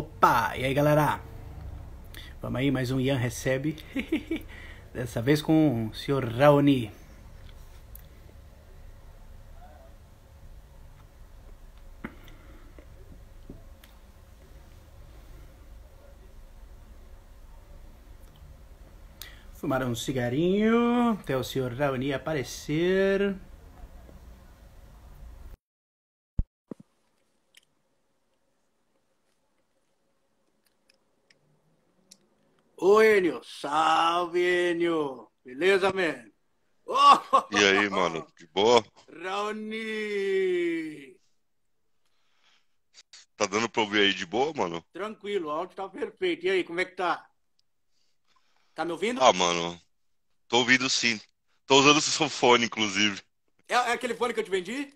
Opa! E aí, galera? Vamos aí, mais um Ian recebe. Dessa vez com o senhor Raoni. Fumaram um cigarinho até o senhor Raoni aparecer. Enio. Salve, Enio. Beleza, man? Oh! E aí, mano? De boa? Raoni! Tá dando pra ouvir aí de boa, mano? Tranquilo, o áudio tá perfeito. E aí, como é que tá? Tá me ouvindo? Ah, mano. Tô ouvindo sim. Tô usando esse seu fone, inclusive. É, é aquele fone que eu te vendi?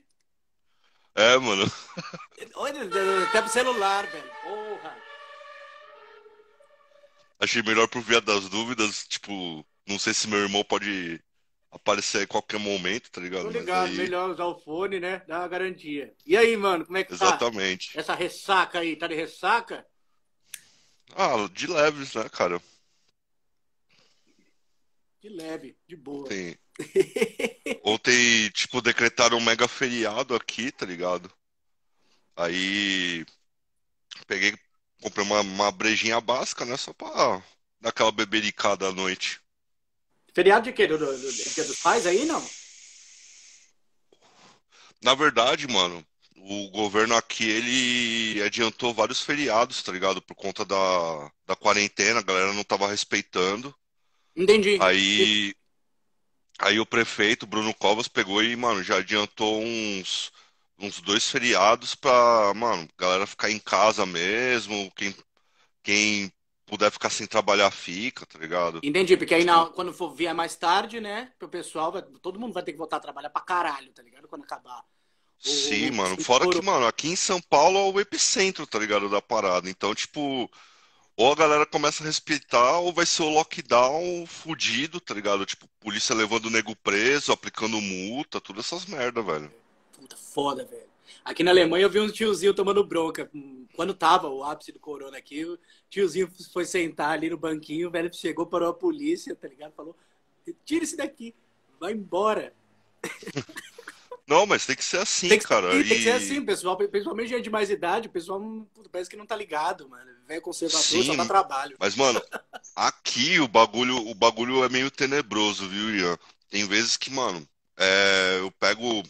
É, mano. Olha, até pro é é celular, velho. Achei melhor por via das dúvidas, tipo, não sei se meu irmão pode aparecer a qualquer momento, tá ligado? Tô ligado, aí... melhor usar o fone, né? Dá uma garantia. E aí, mano, como é que tá? Exatamente. tá? Essa ressaca aí, tá de ressaca? Ah, de leves, né, cara? De leve, de boa. Ontem, Ontem tipo, decretaram um mega feriado aqui, tá ligado? Aí peguei Comprei uma, uma brejinha básica, né? Só pra dar aquela bebericada à noite. Feriado de quê? Do, do, do, dos pais aí, não? Na verdade, mano, o governo aqui, ele adiantou vários feriados, tá ligado? Por conta da, da quarentena, a galera não tava respeitando. Entendi. Aí, aí o prefeito, Bruno Covas, pegou e, mano, já adiantou uns uns dois feriados pra, mano, galera ficar em casa mesmo, quem, quem puder ficar sem trabalhar, fica, tá ligado? Entendi, porque aí na, tipo quando for vier mais tarde, né, pro pessoal, vai, todo mundo vai ter que voltar a trabalhar pra caralho, tá ligado? Quando acabar. O, Sim, o, mano. Fora que, mano, aqui em São Paulo é o epicentro, tá ligado? Da parada. Então, tipo, ou a galera começa a respeitar, ou vai ser o lockdown fudido, tá ligado? Tipo, polícia levando o nego preso, aplicando multa, todas essas merda, velho foda, velho. Aqui na Alemanha eu vi um tiozinho tomando bronca. Quando tava o ápice do corona aqui, o tiozinho foi sentar ali no banquinho, o velho chegou, parou a polícia, tá ligado? Falou, tira esse daqui, vai embora. Não, mas tem que ser assim, tem que, cara. Tem, e... tem que ser assim, pessoal. Principalmente gente de mais idade, o pessoal parece que não tá ligado, mano. Vem conservador, Sim, só dá trabalho. Mas, mano, aqui o bagulho, o bagulho é meio tenebroso, viu, Ian? Tem vezes que, mano, é, eu pego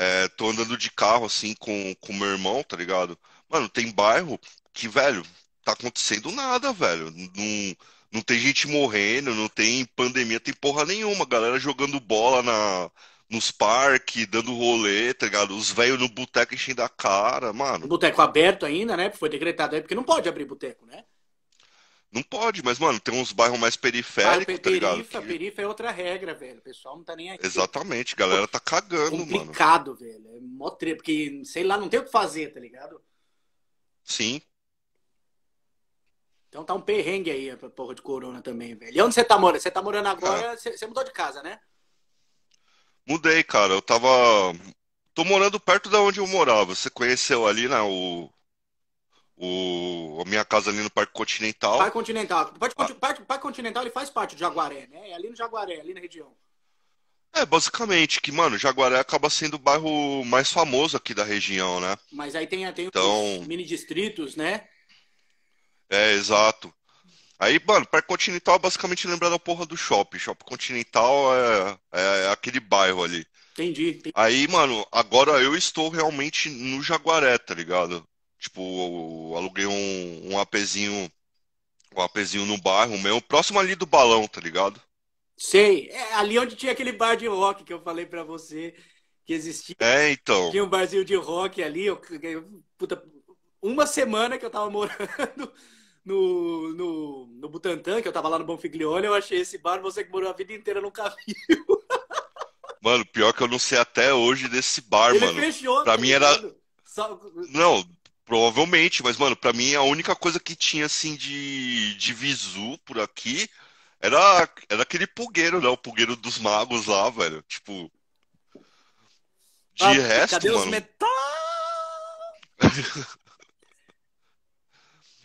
é, tô andando de carro, assim, com, com meu irmão, tá ligado? Mano, tem bairro que, velho, tá acontecendo nada, velho. Não, não tem gente morrendo, não tem pandemia, tem porra nenhuma. Galera jogando bola na, nos parques, dando rolê, tá ligado? Os velhos no boteco enchendo a cara, mano. Boteco aberto ainda, né? Foi decretado aí, porque não pode abrir boteco, né? Não pode, mas, mano, tem uns bairros mais periféricos, ah, tá ligado? Periférico, que... perifa é outra regra, velho. O pessoal não tá nem aqui. Exatamente, galera Pô, tá cagando, complicado, mano. Complicado, velho. É mó tre... porque, sei lá, não tem o que fazer, tá ligado? Sim. Então tá um perrengue aí, a porra de corona também, velho. E onde você tá morando? Você tá morando agora, é. você mudou de casa, né? Mudei, cara. Eu tava. Tô morando perto da onde eu morava. Você conheceu ali, né? O o, a minha casa ali no Parque Continental. Parque Continental. Parque, ah. Parque, Parque, Continental ele faz parte de Jaguaré, né? É ali no Jaguaré, ali na região. É, basicamente, que, mano, Jaguaré acaba sendo o bairro mais famoso aqui da região, né? Mas aí tem, tem então... os mini distritos, né? É, exato. Aí, mano, Parque Continental é basicamente lembrar da porra do shopping. Shopping Continental é, é aquele bairro ali. Entendi, entendi. Aí, mano, agora eu estou realmente no Jaguaré, tá ligado? Tipo, aluguei um, um APzinho, um APzinho no bairro meu, próximo ali do balão, tá ligado? Sei, é ali onde tinha aquele bar de rock que eu falei para você que existia. É, então. Tinha um barzinho de rock ali, eu, puta, uma semana que eu tava morando no, no, no Butantã, que eu tava lá no Bonfiglione, eu achei esse bar, você que morou a vida inteira nunca viu. Mano, pior que eu não sei até hoje desse bar, Ele mano. Fechou, pra tá mim era. Só... Não, Provavelmente, mas, mano, pra mim a única coisa que tinha, assim, de, de visu por aqui era, era aquele pugueiro, né? O pugueiro dos magos lá, velho. Tipo. De ah, resto. Cadê mano... os metal?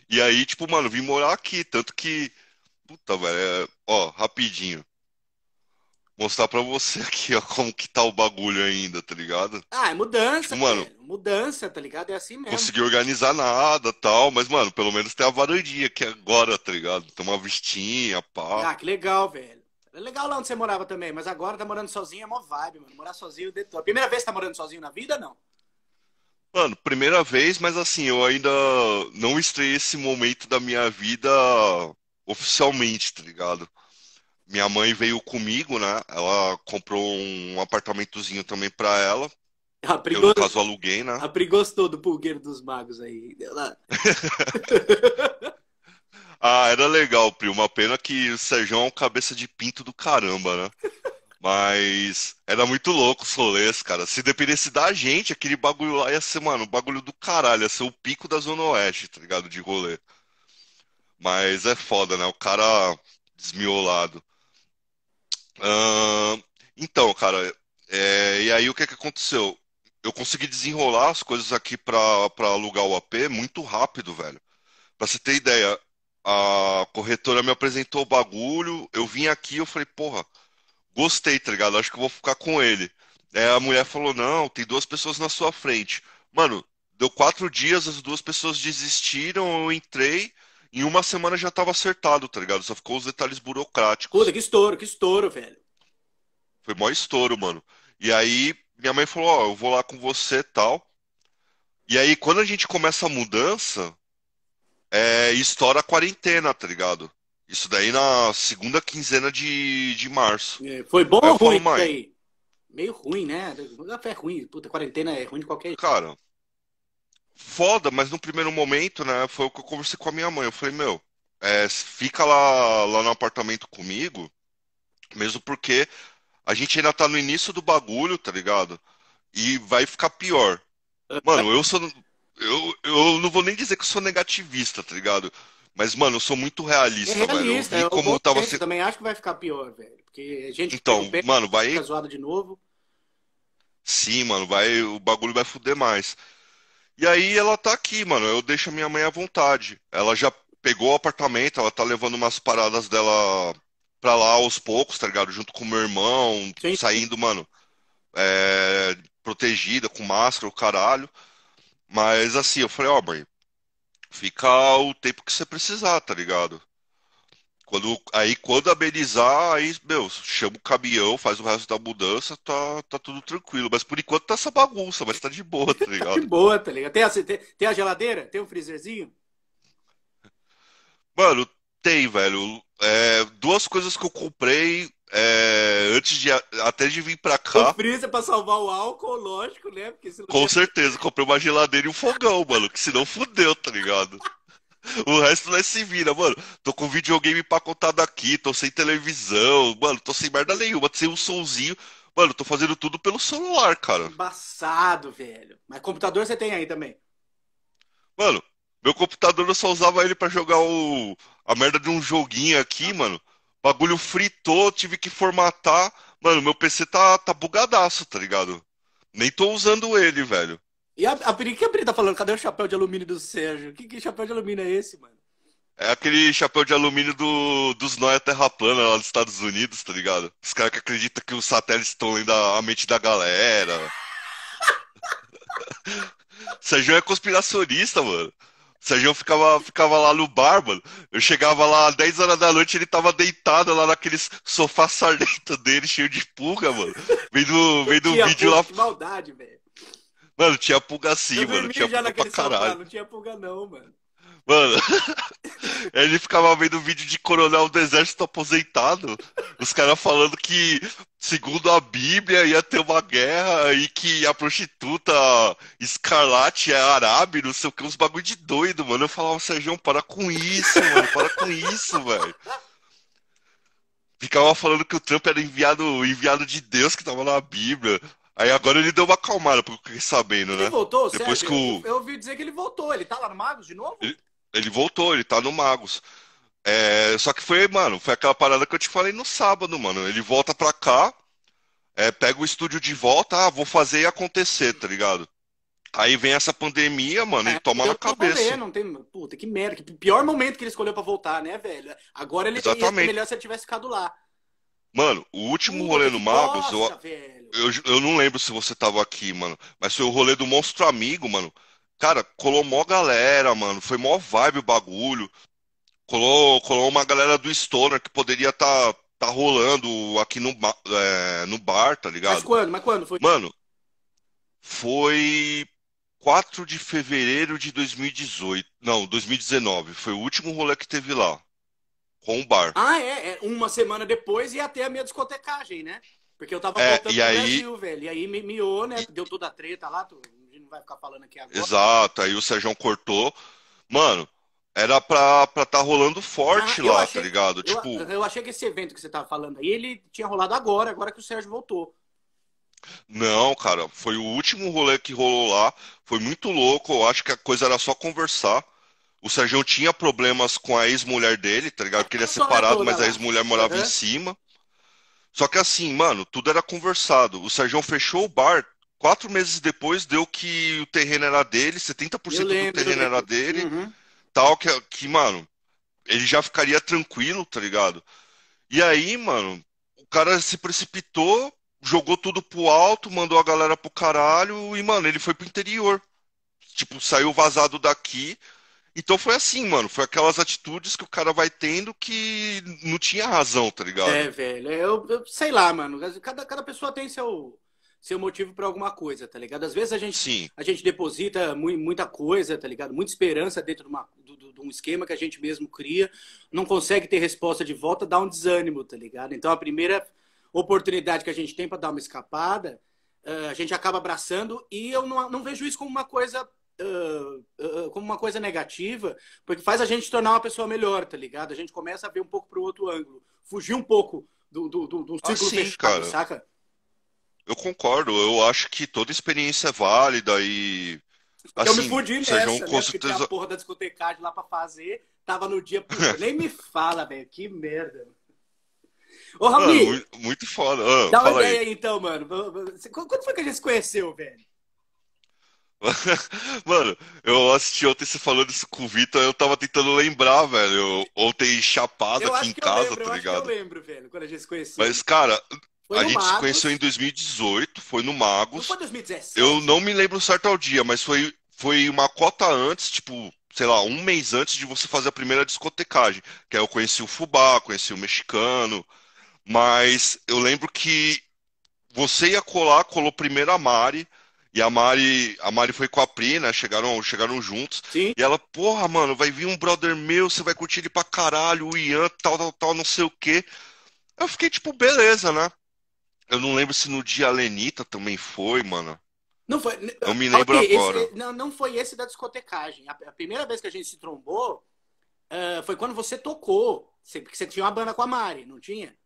e aí, tipo, mano, vim morar aqui. Tanto que. Puta, velho. É, ó, rapidinho mostrar pra você aqui, ó, como que tá o bagulho ainda, tá ligado? Ah, é mudança, tipo, mano. Mudança, tá ligado? É assim mesmo. Consegui organizar nada tal, mas, mano, pelo menos tem a varandinha aqui agora, tá ligado? Tem uma vistinha, pá. Ah, que legal, velho. É legal lá onde você morava também, mas agora tá morando sozinho é mó vibe, mano. Morar sozinho é o Primeira vez que tá morando sozinho na vida, não? Mano, primeira vez, mas assim, eu ainda não estrei esse momento da minha vida oficialmente, tá ligado? minha mãe veio comigo, né? Ela comprou um apartamentozinho também para ela. A eu, no caso, aluguei, né? A Pri gostou do pulgueiro dos magos aí. ah, era legal, Pri. Uma pena que o Sérgio é um cabeça de pinto do caramba, né? Mas era muito louco os rolês, cara. Se dependesse da gente, aquele bagulho lá ia ser, mano, o bagulho do caralho. Ia ser o pico da Zona Oeste, tá ligado? De rolê. Mas é foda, né? O cara desmiolado então, cara, é, e aí o que, que aconteceu? Eu consegui desenrolar as coisas aqui para alugar o AP muito rápido, velho. Para você ter ideia, a corretora me apresentou o bagulho, eu vim aqui, eu falei, porra, gostei, tá ligado? Acho que eu vou ficar com ele. Aí a mulher falou, não, tem duas pessoas na sua frente. Mano, deu quatro dias, as duas pessoas desistiram, eu entrei, em uma semana já tava acertado, tá ligado? Só ficou os detalhes burocráticos. Puta, que estouro, que estouro, velho. Foi maior estouro, mano. E aí minha mãe falou, ó, oh, eu vou lá com você tal. E aí, quando a gente começa a mudança, é, estoura a quarentena, tá ligado? Isso daí na segunda quinzena de, de março. É, foi bom aí ou ruim falo, isso aí? Meio ruim, né? Café é ruim. Puta, quarentena é ruim de qualquer jeito. Cara, foda, mas no primeiro momento, né, foi o que eu conversei com a minha mãe. Eu falei, meu, é, fica lá, lá no apartamento comigo, mesmo porque a gente ainda tá no início do bagulho, tá ligado? E vai ficar pior. Mano, eu sou. Eu, eu não vou nem dizer que eu sou negativista, tá ligado? Mas, mano, eu sou muito realista, é realista velho. Eu como eu tava sendo... também acho que vai ficar pior, velho. Porque a gente então, pé, mano, vai... fica zoado de novo. Sim, mano, vai, o bagulho vai foder mais. E aí ela tá aqui, mano. Eu deixo a minha mãe à vontade. Ela já pegou o apartamento, ela tá levando umas paradas dela pra lá aos poucos, tá ligado? Junto com o meu irmão, Sim. saindo, mano, é, protegida, com máscara, o caralho. Mas assim, eu falei, ó, oh, mãe, fica o tempo que você precisar, tá ligado? Quando, aí quando amenizar, aí, meu, chama o caminhão, faz o resto da mudança, tá, tá tudo tranquilo. Mas por enquanto tá essa bagunça, mas tá de boa, tá ligado? tá de boa, tá ligado? Tem a, tem, tem a geladeira? Tem um freezerzinho? Mano, tem, velho. É, duas coisas que eu comprei é, antes de até de vir pra cá. O freezer pra salvar o álcool, lógico, né? Com certeza, comprei uma geladeira e um fogão, mano, que senão fudeu, tá ligado? O resto é se vira, mano. Tô com videogame empacotado aqui, tô sem televisão, mano, tô sem merda nenhuma, tô sem um sonzinho. Mano, tô fazendo tudo pelo celular, cara. Embaçado, velho. Mas computador você tem aí também. Mano, meu computador eu só usava ele para jogar o... a merda de um joguinho aqui, ah. mano. Bagulho fritou, tive que formatar. Mano, meu PC tá, tá bugadaço, tá ligado? Nem tô usando ele, velho. E a, a, o que a Pri tá falando? Cadê o chapéu de alumínio do Sérgio? Que, que chapéu de alumínio é esse, mano? É aquele chapéu de alumínio do, dos Noia Terra Plana lá dos Estados Unidos, tá ligado? Os caras que acreditam que os satélites estão lendo a mente da galera. Sérgio é conspiracionista, mano. Sérgio ficava, ficava lá no bar, mano. Eu chegava lá às 10 horas da noite, ele tava deitado lá naquele sofá sarnento dele, cheio de pulga, mano. Vendo, vendo um vídeo lá. Que maldade, velho. Mano, tinha pulga sim, eu mano. Tinha pulga pra caralho. não tinha pulga, não, mano. Mano, ele ficava vendo vídeo de coronel do exército aposentado. Os caras falando que, segundo a Bíblia, ia ter uma guerra e que a prostituta escarlate é árabe, não sei o que, uns bagulho de doido, mano. Eu falava, Sérgio, para com isso, mano, para com isso, velho. Ficava falando que o Trump era enviado, enviado de Deus que tava na Bíblia. Aí agora ele deu uma acalmada, porque sabendo, ele né? Ele voltou, Depois sério? Que o... eu, eu ouvi dizer que ele voltou. Ele tá lá no Magos de novo? Ele, ele voltou, ele tá no Magos. É, só que foi, mano, foi aquela parada que eu te falei no sábado, mano. Ele volta pra cá, é, pega o estúdio de volta, ah, vou fazer e acontecer, tá ligado? Aí vem essa pandemia, mano, é, e toma na cabeça. Poder, não tem... Puta, que merda. Que pior momento que ele escolheu pra voltar, né, velho? Agora ele Exatamente. melhor se ele tivesse ficado lá. Mano, o último rolê no Magos, nossa, eu, eu, eu, não lembro se você tava aqui, mano, mas foi o rolê do Monstro Amigo, mano. Cara, colou mó galera, mano. Foi mó vibe o bagulho. Colou, colou uma galera do Stoner que poderia tá, tá rolando aqui no, é, no bar, tá ligado? Mas quando? Mas quando foi? Mano, foi 4 de fevereiro de 2018. Não, 2019. Foi o último rolê que teve lá com o bar. Ah, é, é, Uma semana depois ia ter a minha discotecagem, né? Porque eu tava é, voltando e aí... Brasil, velho. E aí me miou, né? E... Deu toda a treta lá, tu... a gente não vai ficar falando aqui agora. Exato, aí o Sérgio cortou. Mano, era pra pra tá rolando forte ah, lá, tá achei, tá ligado? Eu, tipo... eu achei que esse evento que você tava falando aí, ele tinha rolado agora, agora que o Sérgio voltou. Não, cara, foi o último rolê que rolou lá. Foi muito louco. Eu acho que a coisa era só conversar. O Sérgio tinha problemas com a ex-mulher dele, tá ligado? Porque ele é separado, mas né, a ex-mulher morava uhum. em cima. Só que assim, mano, tudo era conversado. O Sérgio fechou o bar. Quatro meses depois deu que o terreno era dele, 70% lembro, do terreno era dele. Uhum. Tal, que, que, mano, ele já ficaria tranquilo, tá ligado? E aí, mano, o cara se precipitou, jogou tudo pro alto, mandou a galera pro caralho e, mano, ele foi pro interior. Tipo, saiu vazado daqui, então foi assim, mano. Foi aquelas atitudes que o cara vai tendo que não tinha razão, tá ligado? É, velho. É, eu, eu sei lá, mano. Cada, cada pessoa tem seu, seu motivo para alguma coisa, tá ligado? Às vezes a gente, Sim. a gente deposita muita coisa, tá ligado? Muita esperança dentro de, uma, de, um esquema que a gente mesmo cria, não consegue ter resposta de volta, dá um desânimo, tá ligado? Então a primeira oportunidade que a gente tem para dar uma escapada, eh, a gente acaba abraçando e eu não, não vejo isso como uma coisa como uma coisa negativa, porque faz a gente tornar uma pessoa melhor, tá ligado? A gente começa a ver um pouco para o outro ângulo, fugir um pouco do, do, do, do ah, sim, cara. saca? Eu concordo, eu acho que toda experiência é válida e. Assim, eu me assim, fudi nessa, um né? Certeza... a porra da discotecagem lá pra fazer, tava no dia. Nem me fala, velho, que merda. Ô, Rabi! muito foda. Ah, dá uma ideia aí. aí então, mano. Quando foi que a gente se conheceu, velho? Mano, eu assisti ontem você falando isso com o Vitor, eu tava tentando lembrar, velho. Eu, ontem chapado eu aqui em casa, lembro, tá ligado? eu lembro, velho, quando a gente se conheceu. Mas, cara, foi a gente Magos. se conheceu em 2018, foi no Magos. Não foi 2017? Eu não me lembro certo ao dia, mas foi, foi uma cota antes, tipo, sei lá, um mês antes de você fazer a primeira discotecagem. Que aí eu conheci o Fubá, conheci o mexicano. Mas eu lembro que você ia colar, colou primeiro a Mari. E a Mari, a Mari foi com a Pri, né? Chegaram, chegaram juntos. Sim. E ela, porra, mano, vai vir um brother meu, você vai curtir ele pra caralho, o Ian, tal, tal, tal, não sei o quê. Eu fiquei tipo, beleza, né? Eu não lembro se no dia a Lenita também foi, mano. Não foi. Eu me lembro okay, agora. Esse, não, não foi esse da discotecagem. A, a, primeira vez que a gente se trombou uh, foi quando você tocou. Você, porque você tinha uma banda com a Mari, não tinha?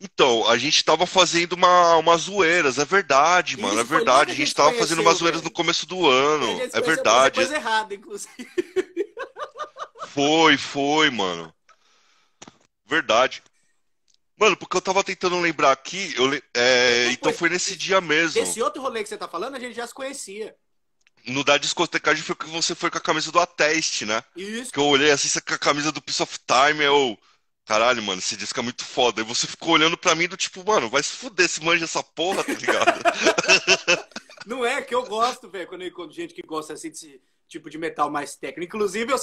Então, a gente tava fazendo uma, umas zoeiras, é verdade, mano, é verdade. A gente, a gente tava fazendo umas zoeiras velho. no né? começo do ano, é verdade. Coisa errada, inclusive. Foi, foi, mano. Verdade. Mano, porque eu tava tentando lembrar aqui, eu, é, então foi nesse dia mesmo. Esse outro rolê que você tá falando, a gente já se conhecia. No da discotecagem foi que você foi com a camisa do Ateste, né? Isso. Que eu olhei assim, com a camisa do Piece of Time, eu... É o caralho, mano, esse disco é muito foda. E você ficou olhando pra mim do tipo, mano, vai se fuder, se manja essa porra, tá ligado? Não é que eu gosto, velho, quando eu encontro gente que gosta assim desse tipo de metal mais técnico. Inclusive, eu,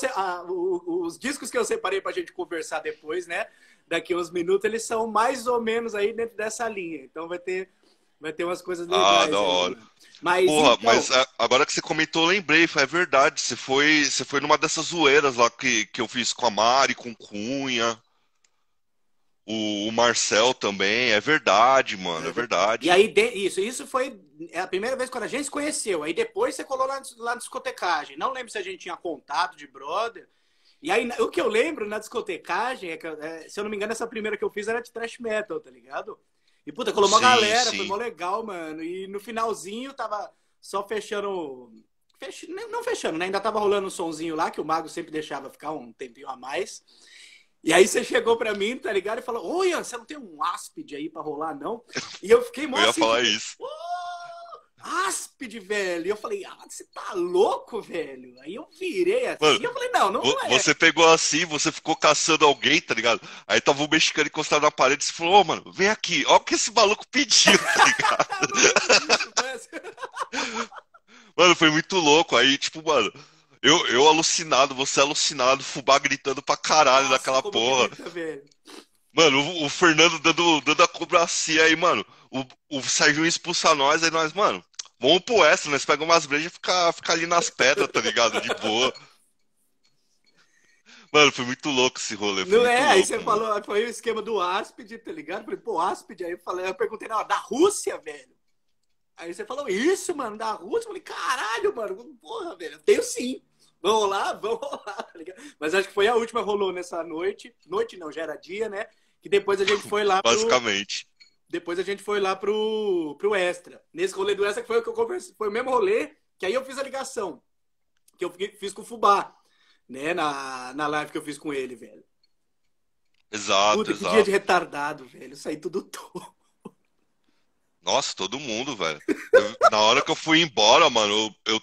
os discos que eu separei pra gente conversar depois, né? Daqui uns minutos, eles são mais ou menos aí dentro dessa linha. Então vai ter Vai ter umas coisas legais. Ah, da né? hora. Mas, Porra, então... mas é, agora que você comentou, lembrei, foi é verdade. Você foi, você foi numa dessas zoeiras lá que, que eu fiz com a Mari, com Cunha o, o, Marcel também, é verdade, mano, é verdade. E aí, de, isso, isso foi é a primeira vez quando a gente se conheceu. Aí depois você colou lá, lá na discotecagem. Não lembro se a gente tinha contato de brother. E aí, o que eu lembro na discotecagem é que, é, se eu não me engano, essa primeira que eu fiz era de thrash metal, tá ligado? E puta, colou uma sim, galera, sim. foi mó legal, mano. E no finalzinho tava só fechando. Fech... Não fechando, né? Ainda tava rolando um sonzinho lá que o Mago sempre deixava ficar um tempinho a mais. E aí você chegou para mim, tá ligado? E falou, oi, você não tem um áspide aí para rolar, não? E eu fiquei mó Eu ia assim, falar tipo, isso. Oh, áspide, velho. E eu falei, ah, você tá louco, velho? Aí eu virei assim Mano, e eu falei, não, não é. Você pegou assim, você ficou caçando alguém, tá ligado? Aí tava um mexicano encostado na parede e falou, ô, oh, mano, vem aqui, olha o que esse maluco pediu, tá ligado? É mano, foi muito louco. Aí, tipo, mano... Eu, eu alucinado, você alucinado, fubá gritando pra caralho Nossa, daquela porra. Grita, mano, o, o, Fernando dando, dando a cobracia aí, mano. O, o Sérgio expulsa nós, aí nós, mano, vamos pro extra, nós pegamos umas brejas e fica, fica ali nas pedras, tá ligado? De boa. Mano, foi muito louco esse rolê. Não é, louco, aí você mano. falou, foi o esquema do áspide, tá ligado? Eu falei, pô, áspide. Aí eu, falei, eu perguntei, não, da Rússia, velho. Aí você falou, isso, mano, da Rússia? Eu falei, caralho, mano, porra, velho, eu tenho sim vão rolar, vão rolar, tá ligado? Mas acho que foi a última, rolou nessa noite. Noite não, já era dia, né? Que depois a gente foi lá. Pro... Basicamente. Depois a gente foi lá pro, pro Extra. Nesse rolê do Extra que foi o que eu conversei. Foi o mesmo rolê que aí eu fiz a ligação. Que eu fiz com o Fubá, né? Na, na live que eu fiz com ele, velho. Exato, Puta, exato. que dia de retardado, velho. Eu saí tudo todo. Nossa, todo mundo, velho. Eu, na hora que eu fui embora, mano, eu, eu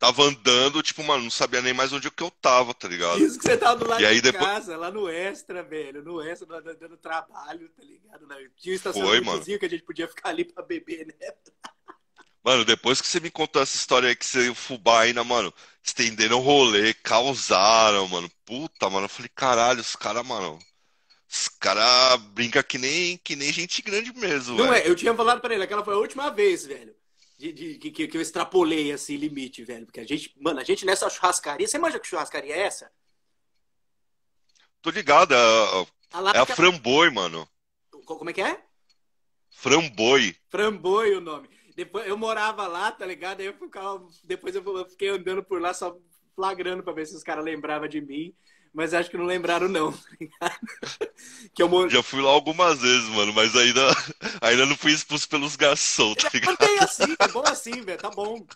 tava andando, tipo, mano, não sabia nem mais onde que eu tava, tá ligado? Isso que você tava tá do lado e aí, de depois... casa, lá no Extra, velho. No Extra, dando trabalho, tá ligado? Tinha um estacionamento que a gente podia ficar ali pra beber, né? Mano, depois que você me contou essa história aí que você e o Fubá ainda, mano, estenderam o rolê, causaram, mano. Puta, mano, eu falei, caralho, os caras, mano. Os caras brincam que nem, que nem gente grande mesmo, Não é, eu tinha falado pra ele, aquela foi a última vez, velho de, de, de que, que, eu extrapolei esse assim, limite, velho. Porque a gente, mano, a gente nessa churrascaria. Você imagina que churrascaria é essa? Tô ligado, é, a, tá é a Framboi, mano. Como é que é? Framboi. Framboi o nome. Depois, eu morava lá, tá ligado? Aí eu ficava, depois eu fiquei andando por lá só flagrando pra ver se os caras lembravam de mim mas acho que não lembraram, não. Tá que eu Já fui lá algumas vezes, mano, mas ainda, ainda não fui expulso pelos garçons, tá ligado? Mantém assim, tá bom assim, velho, tá bom.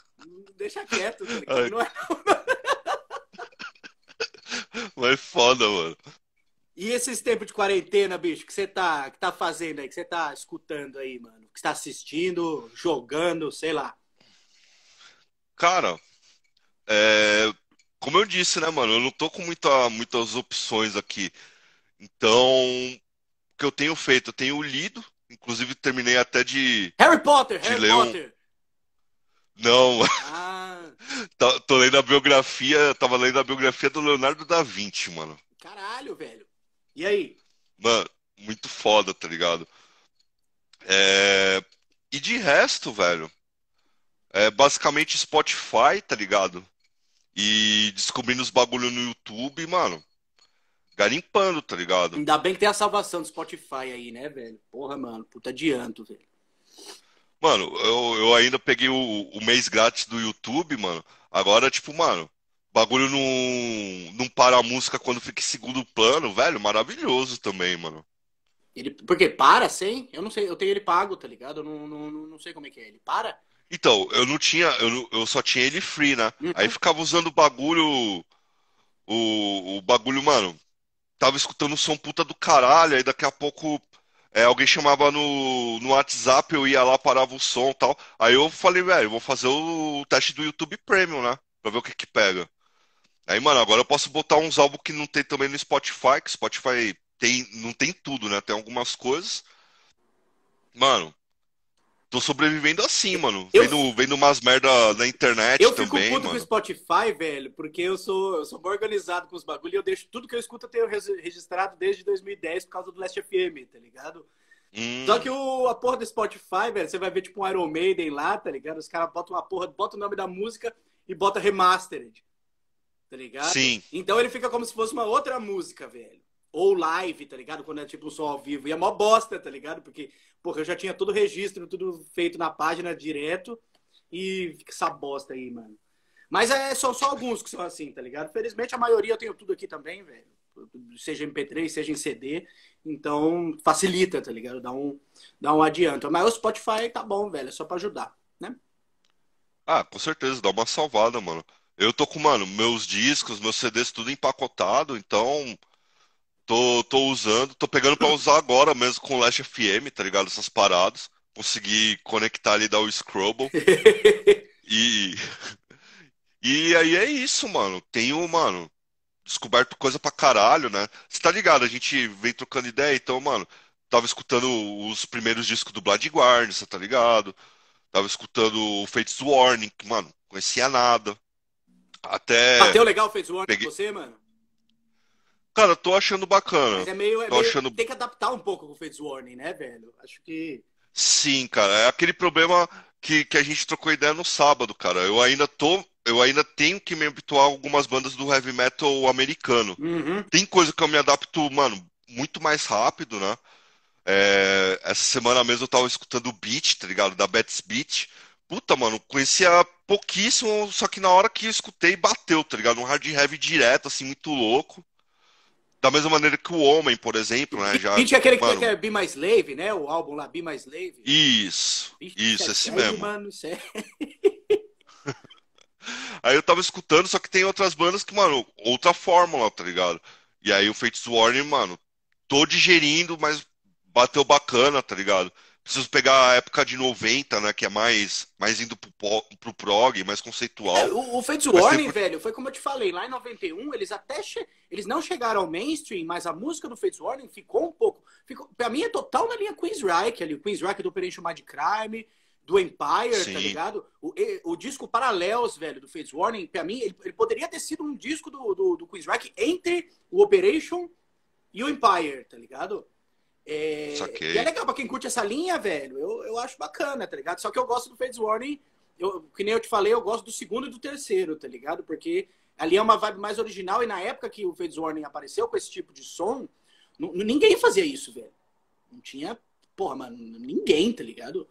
Deixa quieto, tá ligado? Não é... mas foda, mano. E esses tempos de quarentena, bicho, que você tá, que tá fazendo aí, que você tá escutando aí, mano? Que você tá assistindo, jogando, sei lá. Cara, é, como eu disse, né, mano? Eu não tô com muita, muitas opções aqui. Então, o que eu tenho feito? Eu tenho lido, inclusive terminei até de. Harry Potter! De Harry Potter! Não. Ah. tô, tá, tô lendo a biografia, tava lendo a biografia do Leonardo da Vinci, mano. Caralho, velho. E aí? Mano, muito foda, tá ligado? É... E de resto, velho, é basicamente Spotify, tá ligado? e descobrindo os bagulho no YouTube, mano. Garimpando, tá ligado? Ainda bem que tem a salvação do Spotify aí, né, velho? Porra, mano, puta adianto, velho. Mano, eu, eu ainda peguei o, o mês grátis do YouTube, mano. Agora, tipo, mano, bagulho não, não para a música quando fica em segundo plano, velho, maravilhoso também, mano. Ele, porque para, sem? Eu não sei, eu tenho ele pago, tá ligado? Eu não, não, não sei como é que é. Ele para? Então, eu não tinha, eu, eu só tinha ele free, né? Uhum. Aí ficava usando o bagulho. O, o bagulho, mano. Tava escutando o som puta do caralho, aí daqui a pouco é, alguém chamava no, no WhatsApp, eu ia lá, parava o som e tal. Aí eu falei, velho, vou fazer o teste do YouTube Premium, né? Pra ver o que que pega. Aí, mano, agora eu posso botar uns álbuns que não tem também no Spotify, que Spotify tem, não tem tudo, né? Tem algumas coisas. Mano, tô sobrevivendo assim, mano. Eu... Vendo, vendo umas merda na internet eu também. Eu fico puto mano. com o Spotify, velho, porque eu sou, eu sou bem organizado com os bagulhos e eu deixo tudo que eu escuto eu tenho registrado desde 2010 por causa do Last FM, tá ligado? Hum. Só que o, a porra do Spotify, velho, você vai ver tipo um Iron Maiden lá, tá ligado? Os caras botam uma porra, bota o nome da música e bota remastered. Tá ligado? Sim. Então ele fica como se fosse uma outra música, velho. Ou live, tá ligado? Quando é tipo um som ao vivo. E é mó bosta, tá ligado? Porque, porra, eu já tinha todo o registro, tudo feito na página direto. E fica essa bosta aí, mano. Mas é, são só alguns que são assim, tá ligado? Felizmente a maioria eu tenho tudo aqui também, velho. Seja MP3, seja em CD. Então facilita, tá ligado? Dá um, dá um adianto. Mas o Spotify tá bom, velho. É só pra ajudar, né? Ah, com certeza. Dá uma salvada, mano. Eu tô com, mano, meus discos, meus CDs tudo empacotado. Então Tô, tô usando, tô pegando pra usar agora mesmo com o Lash FM, tá ligado? Essas paradas. Consegui conectar ali dar o Scrubble. e. E aí é isso, mano. Tenho, mano, descoberto coisa pra caralho, né? Você tá ligado? A gente vem trocando ideia, então, mano, tava escutando os primeiros discos do Blood Guard, você tá ligado? Tava escutando o Fates Warning, que, mano, conhecia nada. Até. Até o legal Fates Warning Peguei... você, mano? Cara, tô achando bacana. Mas é meio, é meio achando... Tem que adaptar um pouco com o Fates Warning, né, velho? Acho que. Sim, cara. É aquele problema que, que a gente trocou ideia no sábado, cara. Eu ainda tô. Eu ainda tenho que me habituar a algumas bandas do heavy metal americano. Uhum. Tem coisa que eu me adapto, mano, muito mais rápido, né? É, essa semana mesmo eu tava escutando o Beat, tá ligado? Da Bats Beat. Puta, mano, conhecia pouquíssimo, só que na hora que eu escutei, bateu, tá ligado? Um hard heavy direto, assim, muito louco. Da mesma maneira que o homem, por exemplo, né? Já, Beat é aquele mano... que é Be My Slave, né? O álbum lá, Be My Slave. Isso. isso, esse é mesmo. Mano, isso é... aí eu tava escutando, só que tem outras bandas que, mano, outra fórmula, tá ligado? E aí o Fates Warning, mano, tô digerindo, mas bateu bacana, tá ligado? preciso pegar a época de 90, né? Que é mais, mais indo pro, pro prog, mais conceitual. É, o, o Warning, sempre... velho, foi como eu te falei, lá em 91, eles até che... eles não chegaram ao mainstream, mas a música do Fate Warning ficou um pouco. Ficou... Pra mim é total na linha Queen's Reich ali. O Queen's Reich do Operation Mad Crime, do Empire, tá Sim. tá ligado? O, o disco Paralelos, velho, do Fate Warning, pra mim, ele, ele, poderia ter sido um disco do, do, do Queen's Reich entre o Operation e o Empire, tá ligado? É, e é legal pra quem curte essa linha, velho. Eu, eu acho bacana, tá ligado? Só que eu gosto do Fades Warning. Eu, que nem eu te falei, eu gosto do segundo e do terceiro, tá ligado? Porque ali é uma vibe mais original. E na época que o Fades Warning apareceu com esse tipo de som, ninguém fazia isso, velho. Não tinha. Porra, mano, ninguém, tá ligado?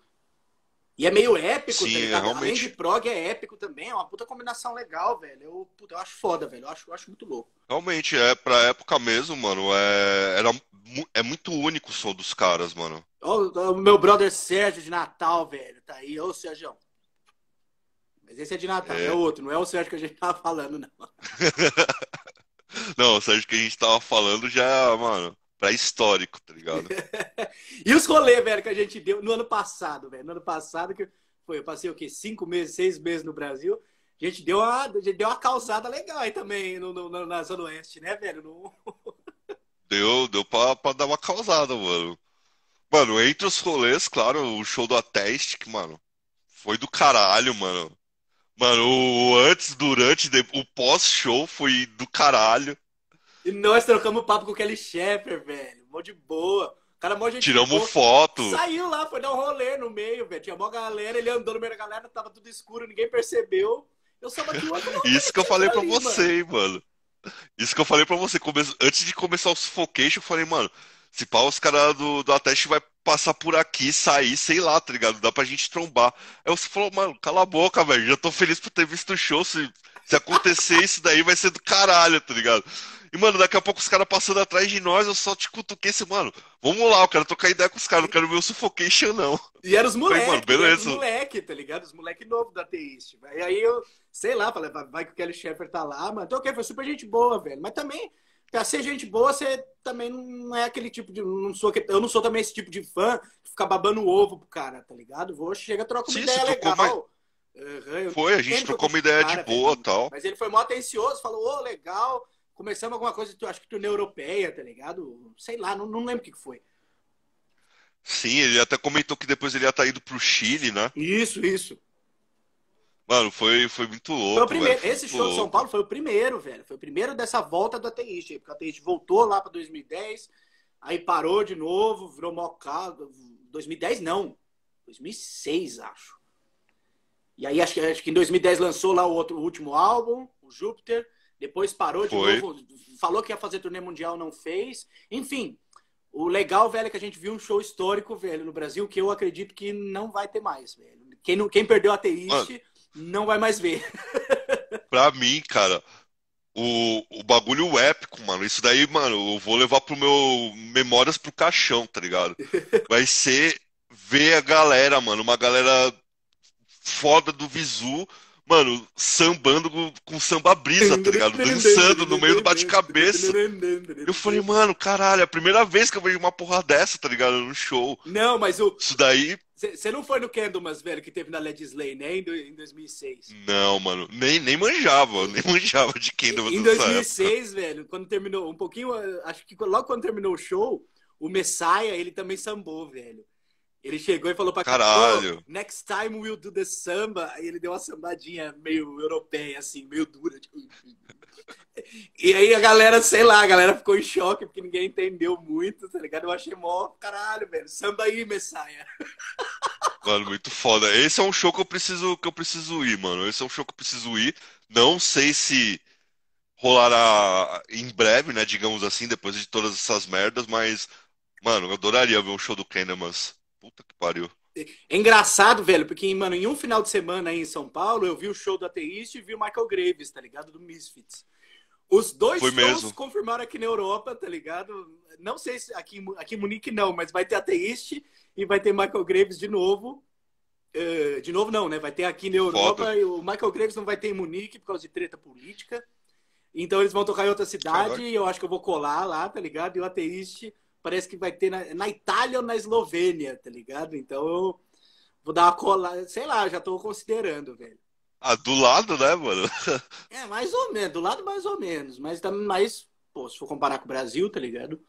E é meio épico, tá Sim, tá ligado? Realmente... Além de prog, é épico também. É uma puta combinação legal, velho. Eu, puta, eu acho foda, velho. Eu acho, eu acho muito louco. Realmente, é pra época mesmo, mano. É, era, é muito único o som dos caras, mano. O, o meu brother Sérgio de Natal, velho. Tá aí. Ô, Sérgio. Mas esse é de Natal, é, é outro. Não é o Sérgio que a gente tava falando, não. não, o Sérgio que a gente tava falando já, mano para histórico tá ligado? e os rolês, velho, que a gente deu no ano passado, velho. No ano passado, que foi, eu passei o quê? Cinco meses, seis meses no Brasil. A gente deu uma, gente deu uma calçada legal aí também no, no, na Zona Oeste, né, velho? No... deu, deu pra, pra dar uma causada, mano. Mano, entre os rolês, claro, o show do que, mano, foi do caralho, mano. Mano, o antes, durante, o pós-show foi do caralho. E nós trocamos papo com o Kelly Sheffer, velho. Mó de boa. O cara mó gente Tiramos boa. foto. Saiu lá, foi dar um rolê no meio, velho. Tinha mó galera, ele andou no meio da galera, tava tudo escuro, ninguém percebeu. Eu só bati o ah, Isso que eu falei tá pra ali, você, hein, mano. Isso que eu falei pra você. Come... Antes de começar o Suffocation, eu falei, mano, se pá, os caras do, do Ateste vai passar por aqui, sair, sei lá, tá ligado? Dá pra gente trombar. Aí você falou, mano, cala a boca, velho. Já tô feliz por ter visto o show. Se, se acontecer isso daí, vai ser do caralho, tá ligado? E, mano, daqui a pouco os caras passando atrás de nós, eu só te cutuquei assim, mano, vamos lá, eu quero trocar ideia com os caras, não quero ver o suffocation, não. E eram os moleques, os moleque, tá ligado? Os moleque novo da Teist. E aí eu, sei lá, falei, vai que o Kelly Sheffer tá lá, mano. Então, ok, foi super gente boa, velho. Mas também, pra ser gente boa, você também não é aquele tipo de. Não sou, eu não sou também esse tipo de fã que fica babando ovo pro cara, tá ligado? Vou, chega, troca uma Sim, ideia legal. Uma... Uhum, foi, a gente trocou uma ideia cara, de boa e tal. Mas ele foi mó atencioso, falou, ô, oh, legal. Começamos alguma coisa, acho que União Europeia, tá ligado? Sei lá, não, não lembro o que foi. Sim, ele até comentou que depois ele ia estar tá indo pro Chile, né? Isso, isso. Mano, foi, foi muito louco. Foi velho, foi Esse show louco. de São Paulo foi o primeiro, velho. Foi o primeiro dessa volta do ateísta. Porque o ateísta voltou lá para 2010, aí parou de novo, virou mocado. 2010 não. 2006, acho. E aí acho que, acho que em 2010 lançou lá o, outro, o último álbum, o Júpiter. Depois parou Foi. de novo, falou que ia fazer turnê mundial, não fez. Enfim, o legal, velho, é que a gente viu um show histórico, velho, no Brasil, que eu acredito que não vai ter mais, velho. Quem, não, quem perdeu a Teiste não vai mais ver. pra mim, cara, o, o bagulho épico, mano. Isso daí, mano, eu vou levar pro meu Memórias pro Caixão, tá ligado? Vai ser ver a galera, mano, uma galera foda do Visu mano, sambando com samba brisa, tá ligado? Dançando no meio do bate-cabeça. Eu falei, mano, caralho, é a primeira vez que eu vejo uma porra dessa, tá ligado? No show. Não, mas o. Isso daí. Você não foi no Candlemas, velho, que teve na Led Slay, né? Em 2006. Não, mano. Nem, nem manjava. Nem manjava de Candlemas. Em 2006, velho, quando terminou, um pouquinho, acho que logo quando terminou o show, o Messiah, ele também sambou, velho. Ele chegou e falou pra Caralho. next time we'll do the samba. E ele deu uma sambadinha meio europeia, assim, meio dura. Tipo... e aí a galera, sei lá, a galera ficou em choque porque ninguém entendeu muito, tá ligado? Eu achei mó caralho, velho. Samba aí, Messiah. Mano, muito foda. Esse é um show que eu preciso que eu preciso ir, mano. Esse é um show que eu preciso ir. Não sei se rolará em breve, né? Digamos assim, depois de todas essas merdas, mas Mano, eu adoraria ver um show do mas Puta que pariu. É engraçado, velho, porque, mano, em um final de semana aí em São Paulo, eu vi o show do Ateísta e vi o Michael Graves, tá ligado? Do Misfits. Os dois Foi shows mesmo. confirmaram aqui na Europa, tá ligado? Não sei se aqui, aqui em Munique não, mas vai ter Ateísta e vai ter Michael Graves de novo. Uh, de novo não, né? Vai ter aqui na Europa Foda. e o Michael Graves não vai ter em Munique por causa de treta política. Então eles vão tocar em outra cidade Caraca. e eu acho que eu vou colar lá, tá ligado? E o atheist parece que vai ter na, na Itália ou na Eslovênia, tá ligado? Então eu vou dar uma cola, sei lá, já tô considerando, velho. Ah, do lado, né, mano? é, mais ou menos, do lado mais ou menos, mas também mais, pô, se for comparar com o Brasil, tá ligado?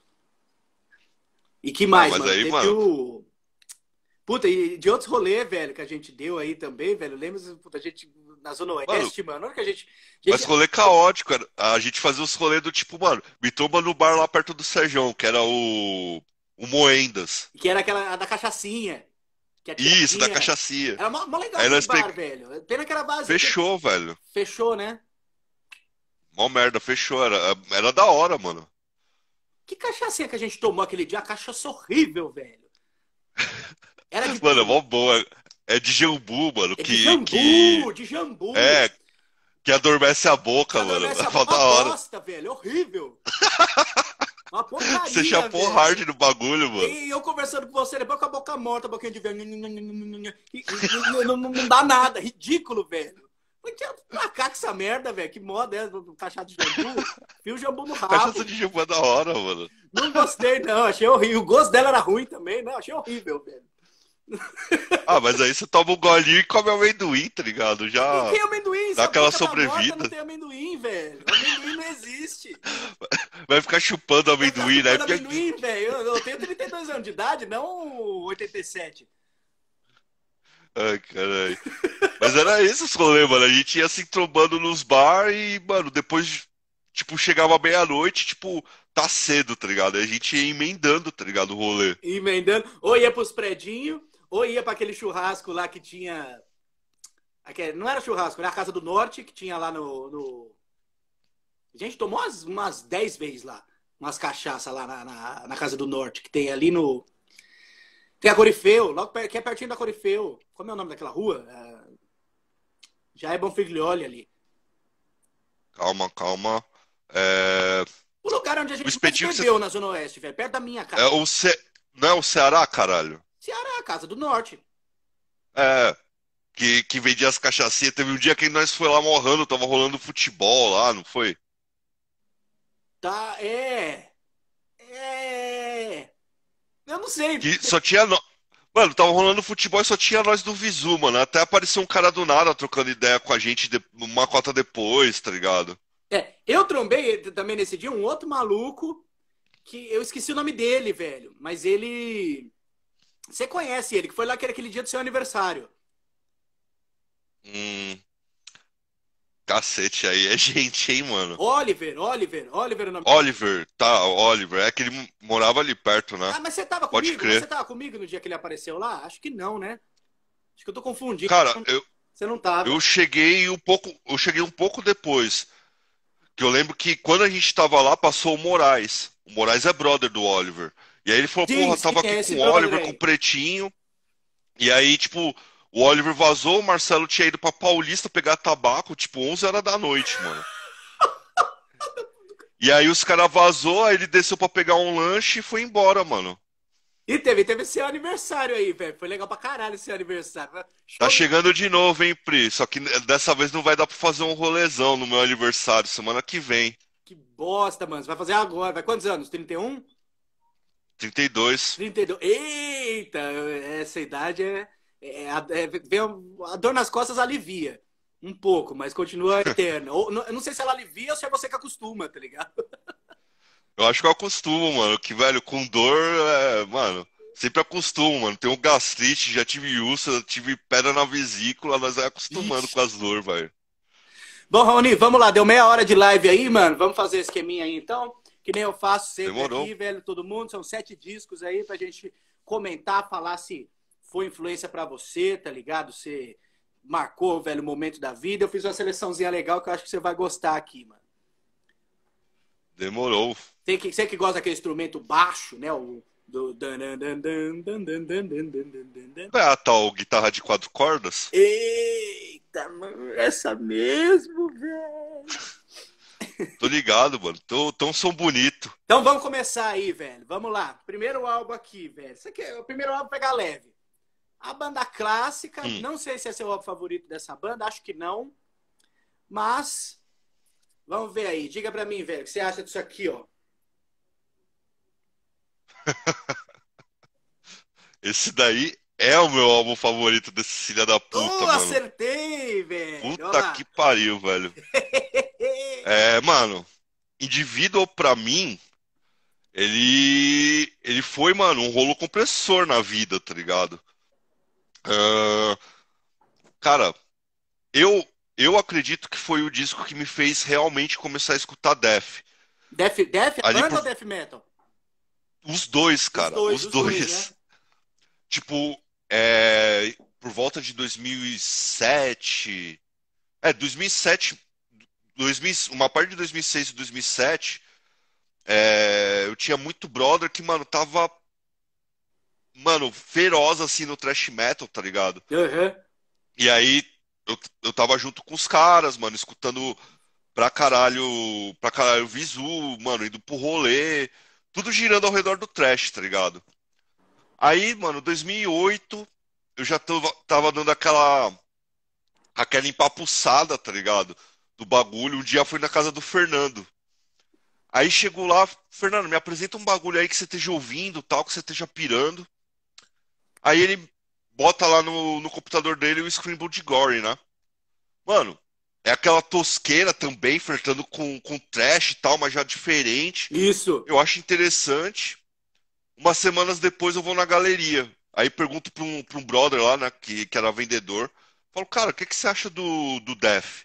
E que mais, ah, mas mano? Aí, mano... O... Puta, e de outros rolê, velho, que a gente deu aí também, velho, lembra, puta, a gente na Zona Oeste, mano. mano. Olha que a gente. gente... Mas rolê caótico, A gente fazia os rolês do tipo, mano, me toma no bar lá perto do Serjão, que era o. O Moendas. Que era aquela da cachaçinha. Isso, da cachaçinha. Era mó, mó legal esse bar, pe... velho. Pena que era base. Fechou, que... velho. Fechou, né? Mó merda, fechou. Era, era da hora, mano. Que cachaçinha que a gente tomou aquele dia? A cachaça horrível, velho. Era de... Mano, mó boa. É de jambu, mano. É que, de jambu, que... de jambu. É, que adormece a boca, que mano. A falta uma hora. bosta, velho. É horrível. Uma porcaria, Você chapou hard no bagulho, mano. E eu conversando com você, depois com a boca morta, a boquinha de velho. Não, não, não dá nada. Ridículo, velho. Não tinha com essa merda, velho. Que moda é cachaça de jambu? o jambu no rabo. Cachaça de jambu é da hora, mano. Não gostei, não. Achei horrível. O gosto dela era ruim também, não. Né? Achei horrível, velho. Ah, mas aí você toma um golinho e come amendoim, tá ligado? Já. Não tem amendoim, dá aquela tá sobrevida. não tem amendoim, velho. Amendoim não existe. Vai ficar chupando tá amendoim, né? Chupando amendoim, velho. Eu, eu tenho 32 anos de idade, não 87. Ai, caralho. Mas era esse os rolês, mano. A gente ia se trombando nos bar e, mano, depois, tipo, chegava meia-noite, tipo, tá cedo, tá ligado? A gente ia emendando, tá ligado, o rolê. Emendando. Ou ia pros predinhos. Ou ia para aquele churrasco lá que tinha. Aquele, é, não era churrasco, era a Casa do Norte, que tinha lá no. no... A gente tomou umas, umas 10 vezes lá. Umas cachaça lá na, na, na Casa do Norte, que tem ali no. Tem a Corifeu, logo que é pertinho da Corifeu. Como é o nome daquela rua? É... Já é bom Bonfiglioli ali. Calma, calma. É... O lugar onde a gente bebeu você... na Zona Oeste, velho. Perto da minha é casa. É o Ce... Não é o Ceará, caralho? Ceará, Casa do Norte. É. Que, que vendia as cachacinhas. Teve um dia que nós foi lá morrando, tava rolando futebol lá, não foi? Tá, é. É. Eu não sei. Que só tinha. No... Mano, tava rolando futebol e só tinha nós do Visu, mano. Até apareceu um cara do nada trocando ideia com a gente de... uma cota depois, tá ligado? É, eu trombei também nesse dia um outro maluco que eu esqueci o nome dele, velho. Mas ele. Você conhece ele, que foi lá que era aquele dia do seu aniversário. Hum. Cacete aí, é gente, hein, mano? Oliver, Oliver, Oliver é o nome Oliver, tá, Oliver. É que ele morava ali perto, né? Ah, mas você tava Pode comigo? Crer. Você tava comigo no dia que ele apareceu lá? Acho que não, né? Acho que eu tô confundindo. Cara, você não... eu. Você não tava. Eu cheguei um pouco. Eu cheguei um pouco depois. Que eu lembro que quando a gente tava lá, passou o Moraes. O Moraes é brother do Oliver. E aí ele falou, porra, tava é aqui é com o Oliver, com o Pretinho. E aí, tipo, o Oliver vazou, o Marcelo tinha ido pra Paulista pegar tabaco, tipo, 11 horas da noite, mano. e aí os caras vazou, aí ele desceu pra pegar um lanche e foi embora, mano. E teve, teve seu aniversário aí, velho. Foi legal pra caralho esse aniversário. Show tá chegando de novo, hein, Pri? Só que dessa vez não vai dar pra fazer um rolezão no meu aniversário, semana que vem. Que bosta, mano. Você vai fazer agora. Vai quantos anos? 31? 32. 32. Eita, essa idade é. é, é vem a, dor nas costas alivia. Um pouco, mas continua eterna. Ou, não, eu não sei se ela alivia ou se é você que acostuma, tá ligado? Eu acho que eu acostumo, mano. Que, velho, com dor, é, mano, sempre acostumo, mano. Tenho gastrite, já tive úlcera, tive pedra na vesícula, mas vai acostumando Ixi. com as dores, velho. Bom, Raoni, vamos lá. Deu meia hora de live aí, mano. Vamos fazer esqueminha aí, então que nem eu faço sempre Demorou. aqui, velho, todo mundo. São sete discos aí pra gente comentar, falar se foi influência para você, tá ligado? Você marcou, velho, o momento da vida. Eu fiz uma seleçãozinha legal que eu acho que você vai gostar aqui, mano. Demorou. Tem que, você que gosta daquele instrumento baixo, né? O do... É a tal guitarra de quatro cordas? Eita, mano, essa mesmo, velho. Tô ligado, mano. Tô, tão som bonito. Então vamos começar aí, velho. Vamos lá. Primeiro álbum aqui, velho. Isso aqui é o primeiro álbum pegar leve. A banda clássica, hum. não sei se é seu álbum favorito dessa banda, acho que não. Mas vamos ver aí. Diga pra mim, velho, o que você acha disso aqui, ó. Esse daí é o meu álbum favorito desse filha da puta, Uh, mano. acertei, velho. Puta Olá. que pariu, velho. É, mano, indivíduo pra mim, ele, ele foi, mano, um rolo compressor na vida, tá ligado? Uh, cara, eu, eu acredito que foi o disco que me fez realmente começar a escutar Def. Def, Def Ali banda por... ou Def Metal? Os dois, cara, os dois. Os dois. dois né? Tipo, é, por volta de 2007. É, 2007 2000, uma parte de 2006 e 2007, é, eu tinha muito brother que, mano, tava. Mano, feroz assim no trash metal, tá ligado? Uhum. E aí eu, eu tava junto com os caras, mano, escutando pra caralho, pra caralho visu, mano, indo pro rolê, tudo girando ao redor do trash, tá ligado? Aí, mano, 2008, eu já tava, tava dando aquela aquela empapuçada, tá ligado? do bagulho. Um dia foi na casa do Fernando. Aí chegou lá, Fernando, me apresenta um bagulho aí que você esteja ouvindo, tal, que você esteja pirando. Aí ele bota lá no, no computador dele o Scramble de Gore, né? Mano, é aquela tosqueira também, flertando com, com trash e tal, mas já diferente. Isso. Eu acho interessante. Umas semanas depois eu vou na galeria. Aí pergunto pra um, pra um brother lá, né, que, que era vendedor. Falo, cara, o que, que você acha do, do Death?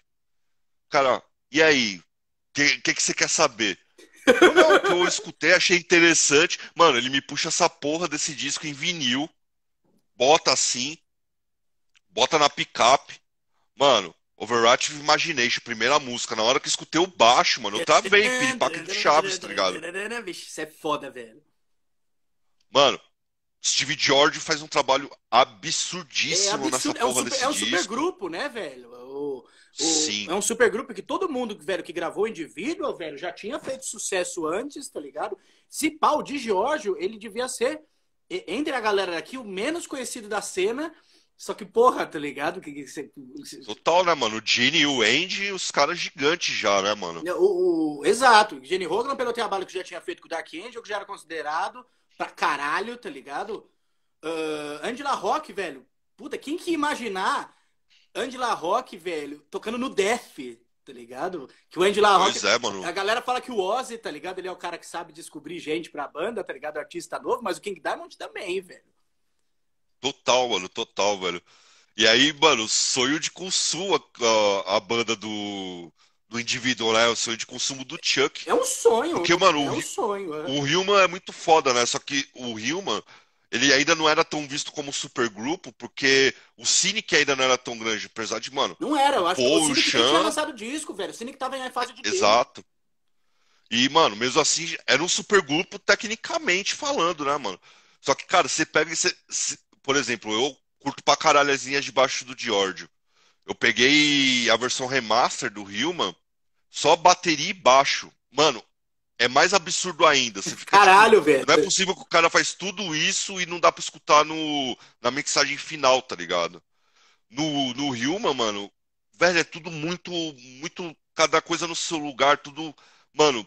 cara, e aí? O que, que, que você quer saber? Eu, não, que eu escutei, achei interessante. Mano, ele me puxa essa porra desse disco em vinil, bota assim, bota na picape. Mano, Overwatch Imagination, primeira música. Na hora que escutei o baixo, mano, eu bem piripaque de Chaves, tá ligado? isso é foda, velho. Mano, Steve George faz um trabalho é absurdíssimo é absurdo, nessa é porra é um super, desse disco. É um super grupo, né, velho? O, o, Sim. É um supergrupo que todo mundo, velho, que gravou individual velho, já tinha feito sucesso antes, tá ligado? Se pau de Giorgio, ele devia ser, entre a galera daqui, o menos conhecido da cena. Só que, porra, tá ligado? Que, que, Total, né, mano? O Gene e o Andy, os caras gigantes já, né, mano? O, o... Exato. Gene Hogan pelo trabalho que já tinha feito com o Dark Angel, que já era considerado pra caralho, tá ligado? Uh, Angela Rock, velho. Puta, quem que imaginar Andy LaRock, velho, tocando no Def, tá ligado? Que o Andy LaRock... Pois é, mano. A galera fala que o Ozzy, tá ligado? Ele é o cara que sabe descobrir gente pra banda, tá ligado? Artista novo, mas o King Diamond também, velho. Total, mano, total, velho. E aí, mano, sonho de consumo a, a, a banda do, do indivíduo, né? O sonho de consumo do Chuck. É um sonho. Porque, mano, é um sonho, é. o Hillman é muito foda, né? Só que o Hillman... Human ele ainda não era tão visto como supergrupo, porque o que ainda não era tão grande, apesar de, mano. Não era, eu acho Paul, que o Cine tinha lançado disco, velho. O Cynic tava em fase de. Exato. Game. E, mano, mesmo assim, era um supergrupo tecnicamente falando, né, mano? Só que, cara, você pega. Você, você, por exemplo, eu curto pra caralho as linhas debaixo do Diórdio. Eu peguei a versão remaster do Hillman, só bateria e baixo. Mano, é mais absurdo ainda. Você fica, tipo, Caralho, tipo, velho. Não é possível que o cara faz tudo isso e não dá pra escutar no, na mixagem final, tá ligado? No, no Ryuma, mano, velho, é tudo muito, muito, cada coisa no seu lugar, tudo, mano,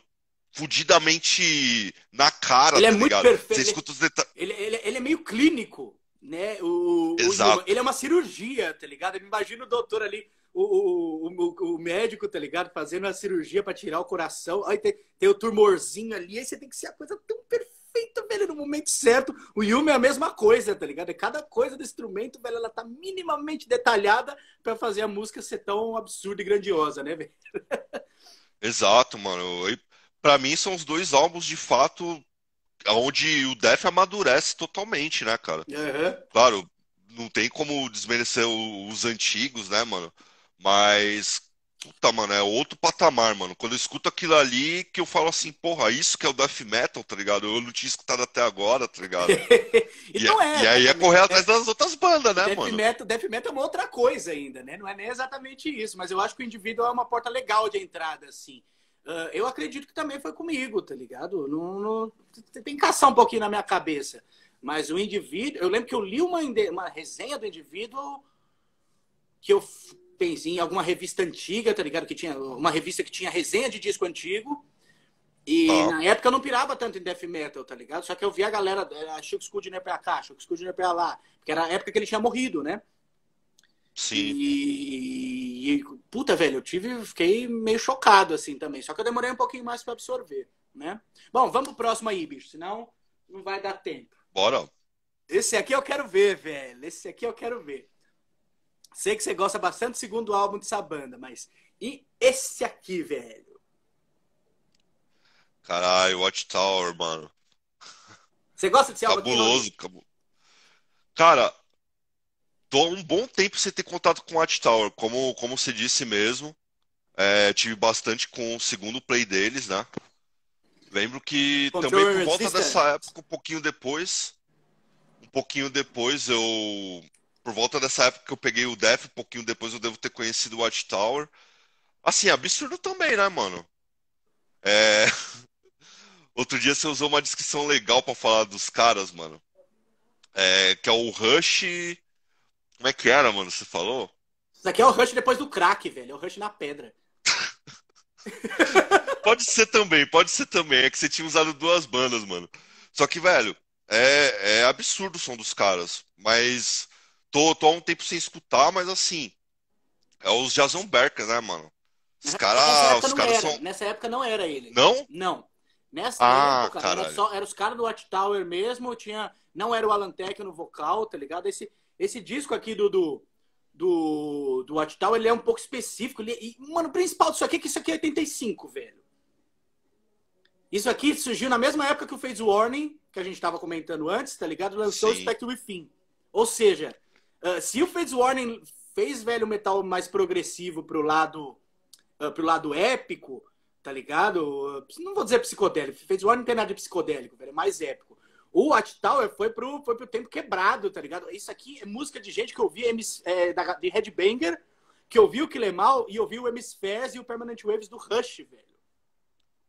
fudidamente na cara, ele é tá é muito ligado? perfeito. Você escuta os detalhes. Ele, ele, ele, é meio clínico, né? O, Exato. O ele é uma cirurgia, tá ligado? Eu me imagino o doutor ali o, o, o, médico, tá ligado? Fazendo a cirurgia para tirar o coração. Aí tem, tem o tumorzinho ali, aí você tem que ser a coisa tão perfeita, velho, no momento certo. O Yumi é a mesma coisa, tá ligado? É cada coisa do instrumento, velho, ela tá minimamente detalhada para fazer a música ser tão absurda e grandiosa, né, velho? Exato, mano. Para mim são os dois álbuns de fato onde o Def amadurece totalmente, né, cara? Uhum. Claro, não tem como desmerecer os antigos, né, mano? Mas, puta, mano, é outro patamar, mano. Quando eu escuto aquilo ali, que eu falo assim, porra, isso que é o death metal, tá ligado? Eu não tinha escutado até agora, tá ligado? então e, é, é. E aí é correr é, atrás das outras bandas, né, death mano? Metal, death metal é uma outra coisa ainda, né? Não é nem exatamente isso, mas eu acho que o indivíduo é uma porta legal de entrada, assim. Uh, eu acredito que também foi comigo, tá ligado? Não, tem que caçar um pouquinho na minha cabeça. Mas o indivíduo. Eu lembro que eu li uma, uma resenha do indivíduo que eu em alguma revista antiga, tá ligado? Que tinha uma revista que tinha resenha de disco antigo. E ah. na época eu não pirava tanto em death metal, tá ligado? Só que eu via a galera, a Chuck é pra cá, Chuck é pra lá, porque era a época que ele tinha morrido, né? Sim. E, e, puta, velho, eu tive, fiquei meio chocado assim também. Só que eu demorei um pouquinho mais para absorver, né? Bom, vamos pro próximo aí, bicho, senão não vai dar tempo. Bora. Esse aqui eu quero ver, velho. Esse aqui eu quero ver. Sei que você gosta bastante do segundo álbum dessa banda, mas e esse aqui, velho? Caralho, Watchtower, mano. Você gosta desse Cabuloso, álbum? Cabuloso. Cara, tô há um bom tempo sem ter contato com Watchtower. Como, como você disse mesmo, é, tive bastante com o segundo play deles, né? Lembro que Control também por volta dessa época, um pouquinho depois, um pouquinho depois eu por volta dessa época que eu peguei o Def, um pouquinho depois eu devo ter conhecido o Watchtower. Assim, absurdo também, né, mano? É... Outro dia você usou uma descrição legal para falar dos caras, mano. É, que é o Rush. Como é que era, mano? Você falou? Isso aqui é o Rush depois do crack, velho. É o Rush na pedra. pode ser também, pode ser também. É que você tinha usado duas bandas, mano. Só que, velho, é, é absurdo o som dos caras. Mas Tô, tô há um tempo sem escutar, mas assim. É os Jason Berkas, né, mano? Os caras. Os caras são. Nessa época não era ele. Não? Não. Nessa ah, época era só, era os caras do Watchtower mesmo, tinha. Não era o Alan Tech no vocal, tá ligado? Esse, esse disco aqui do, do, do, do Watchtower, ele é um pouco específico. Ele, é, e, mano, o principal disso aqui é que isso aqui é 85, velho. Isso aqui surgiu na mesma época que o Phase Warning, que a gente estava comentando antes, tá ligado? Lançou Sim. o Spectre Within. Ou seja, ah, se o Fades Warning fez velho metal mais progressivo pro lado uh, pro lado épico, tá ligado? Uh, não vou dizer psicodélico, Fades Warning não tem nada de psicodélico, velho, é mais épico. O Watch Tower foi pro, foi pro tempo quebrado, tá ligado? Isso aqui é música de gente que eu ouvia é, é de Headbanger, que ouvia o Kilemal e ouvia o Hemispheres e o Permanent Waves do Rush, velho.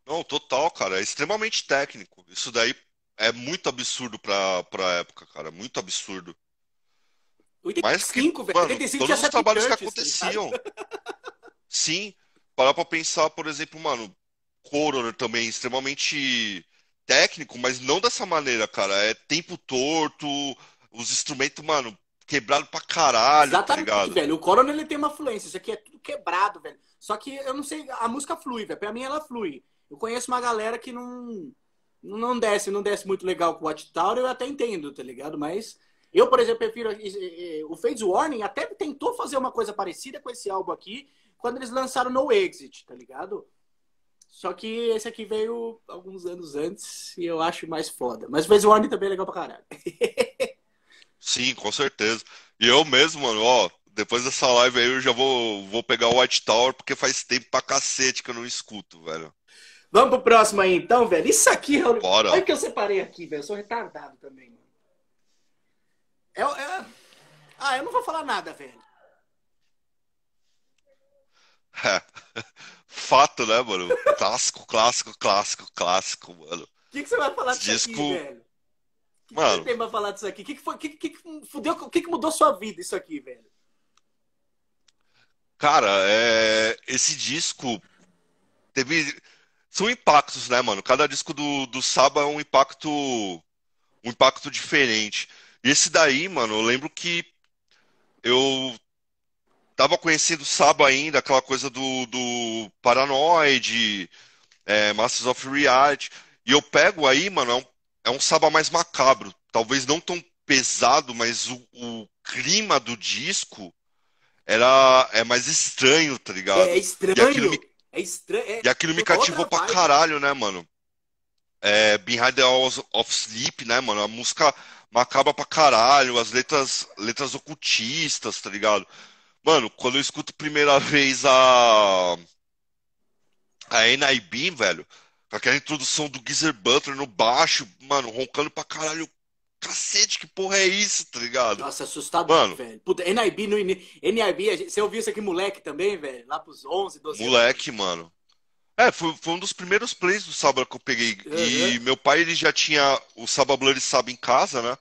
Não, total, cara. É extremamente técnico. Isso daí é muito absurdo pra, pra época, cara. Muito absurdo. 85, velho. 85 todos os trabalhos que tá aconteciam. Sim, parar para pensar, por exemplo, mano, Coroner também extremamente técnico, mas não dessa maneira, cara. É tempo torto, os instrumentos, mano, quebrado pra caralho, tá Exatamente, tá velho. O Coroner ele tem uma fluência, isso aqui é tudo quebrado, velho. Só que eu não sei, a música flui, velho. Pra mim ela flui. Eu conheço uma galera que não não desce, não desce muito legal com o Watchtower, eu até entendo, tá ligado? Mas eu, por exemplo, prefiro. Eh, eh, o Phase Warning até tentou fazer uma coisa parecida com esse álbum aqui, quando eles lançaram No Exit, tá ligado? Só que esse aqui veio alguns anos antes e eu acho mais foda. Mas o Phase Warning também é legal pra caralho. Sim, com certeza. E eu mesmo, mano, ó, depois dessa live aí eu já vou, vou pegar o White Tower, porque faz tempo pra cacete que eu não escuto, velho. Vamos pro próximo aí então, velho. Isso aqui, é o olha que eu separei aqui, velho. Eu sou retardado também. Né? É, é... Ah, eu não vou falar nada, velho. É. Fato, né, mano? Clássico, clássico, clássico, clássico, mano. O que, que você vai falar disso Disco... aqui, velho? O que, que você tem pra falar disso aqui? O que, que, foi, que, que, que, fudeu, que, que mudou sua vida isso aqui, velho? Cara, é... esse disco teve. São impactos, né, mano? Cada disco do, do Saba é um impacto. Um impacto diferente. E esse daí, mano, eu lembro que eu tava conhecendo o Saba ainda, aquela coisa do, do Paranoid, é, Masters of Reality. E eu pego aí, mano, é um, é um Saba mais macabro. Talvez não tão pesado, mas o, o clima do disco era é mais estranho, tá ligado? É, é estranho. E aquilo me, é estranho, é, e aquilo me cativou pra caralho, né, mano? É, Behind the Hours of Sleep, né, mano? A música macaba pra caralho, as letras, letras ocultistas, tá ligado? Mano, quando eu escuto primeira vez a. A NIB, velho, com aquela introdução do Geezer Butler no baixo, mano, roncando pra caralho. Cacete, que porra é isso, tá ligado? Nossa, é assustador, mano, velho. Puta, NIB no NIB, você ouviu isso aqui, moleque, também, velho? Lá pros 11, 12 Moleque, anos. mano. É, foi, foi, um dos primeiros plays do Saba que eu peguei. Uhum. E meu pai ele já tinha o Sabra Bloody Saba em casa, né?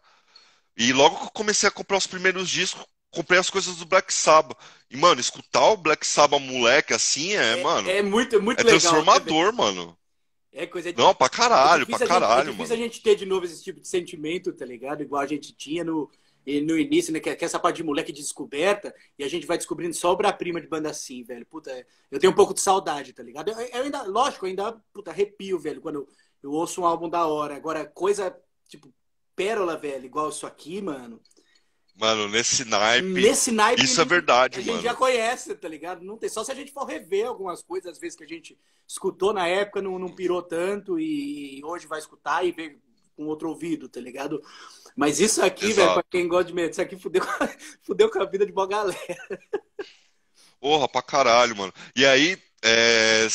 E logo que eu comecei a comprar os primeiros discos, comprei as coisas do Black Sabbath. E, mano, escutar o Black Sabbath moleque assim é, é mano. É muito, é muito é legal. É transformador, né, mano. É coisa de... Não, pra caralho, é pra caralho, gente, mano. É difícil a gente é ter de novo esse tipo de sentimento, tá ligado? Igual a gente tinha no, e no início, né? Que, que é essa parte de moleque de descoberta, e a gente vai descobrindo só obra-prima de banda assim, velho. Puta, é, eu tenho um pouco de saudade, tá ligado? Eu, eu ainda, lógico, eu ainda, puta, arrepio, velho, quando eu, eu ouço um álbum da hora. Agora, coisa, tipo, pérola, velho, igual isso aqui, mano. Mano, nesse naipe. Nesse naipe. Isso gente, é verdade, a mano. A gente já conhece, tá ligado? Não tem, só se a gente for rever algumas coisas, às vezes que a gente escutou na época, não, não pirou tanto e hoje vai escutar e ver com outro ouvido, tá ligado? Mas isso aqui, velho, pra quem gosta de medo, isso aqui fudeu, fudeu com a vida de uma galera. Porra, pra caralho, mano. E aí, é,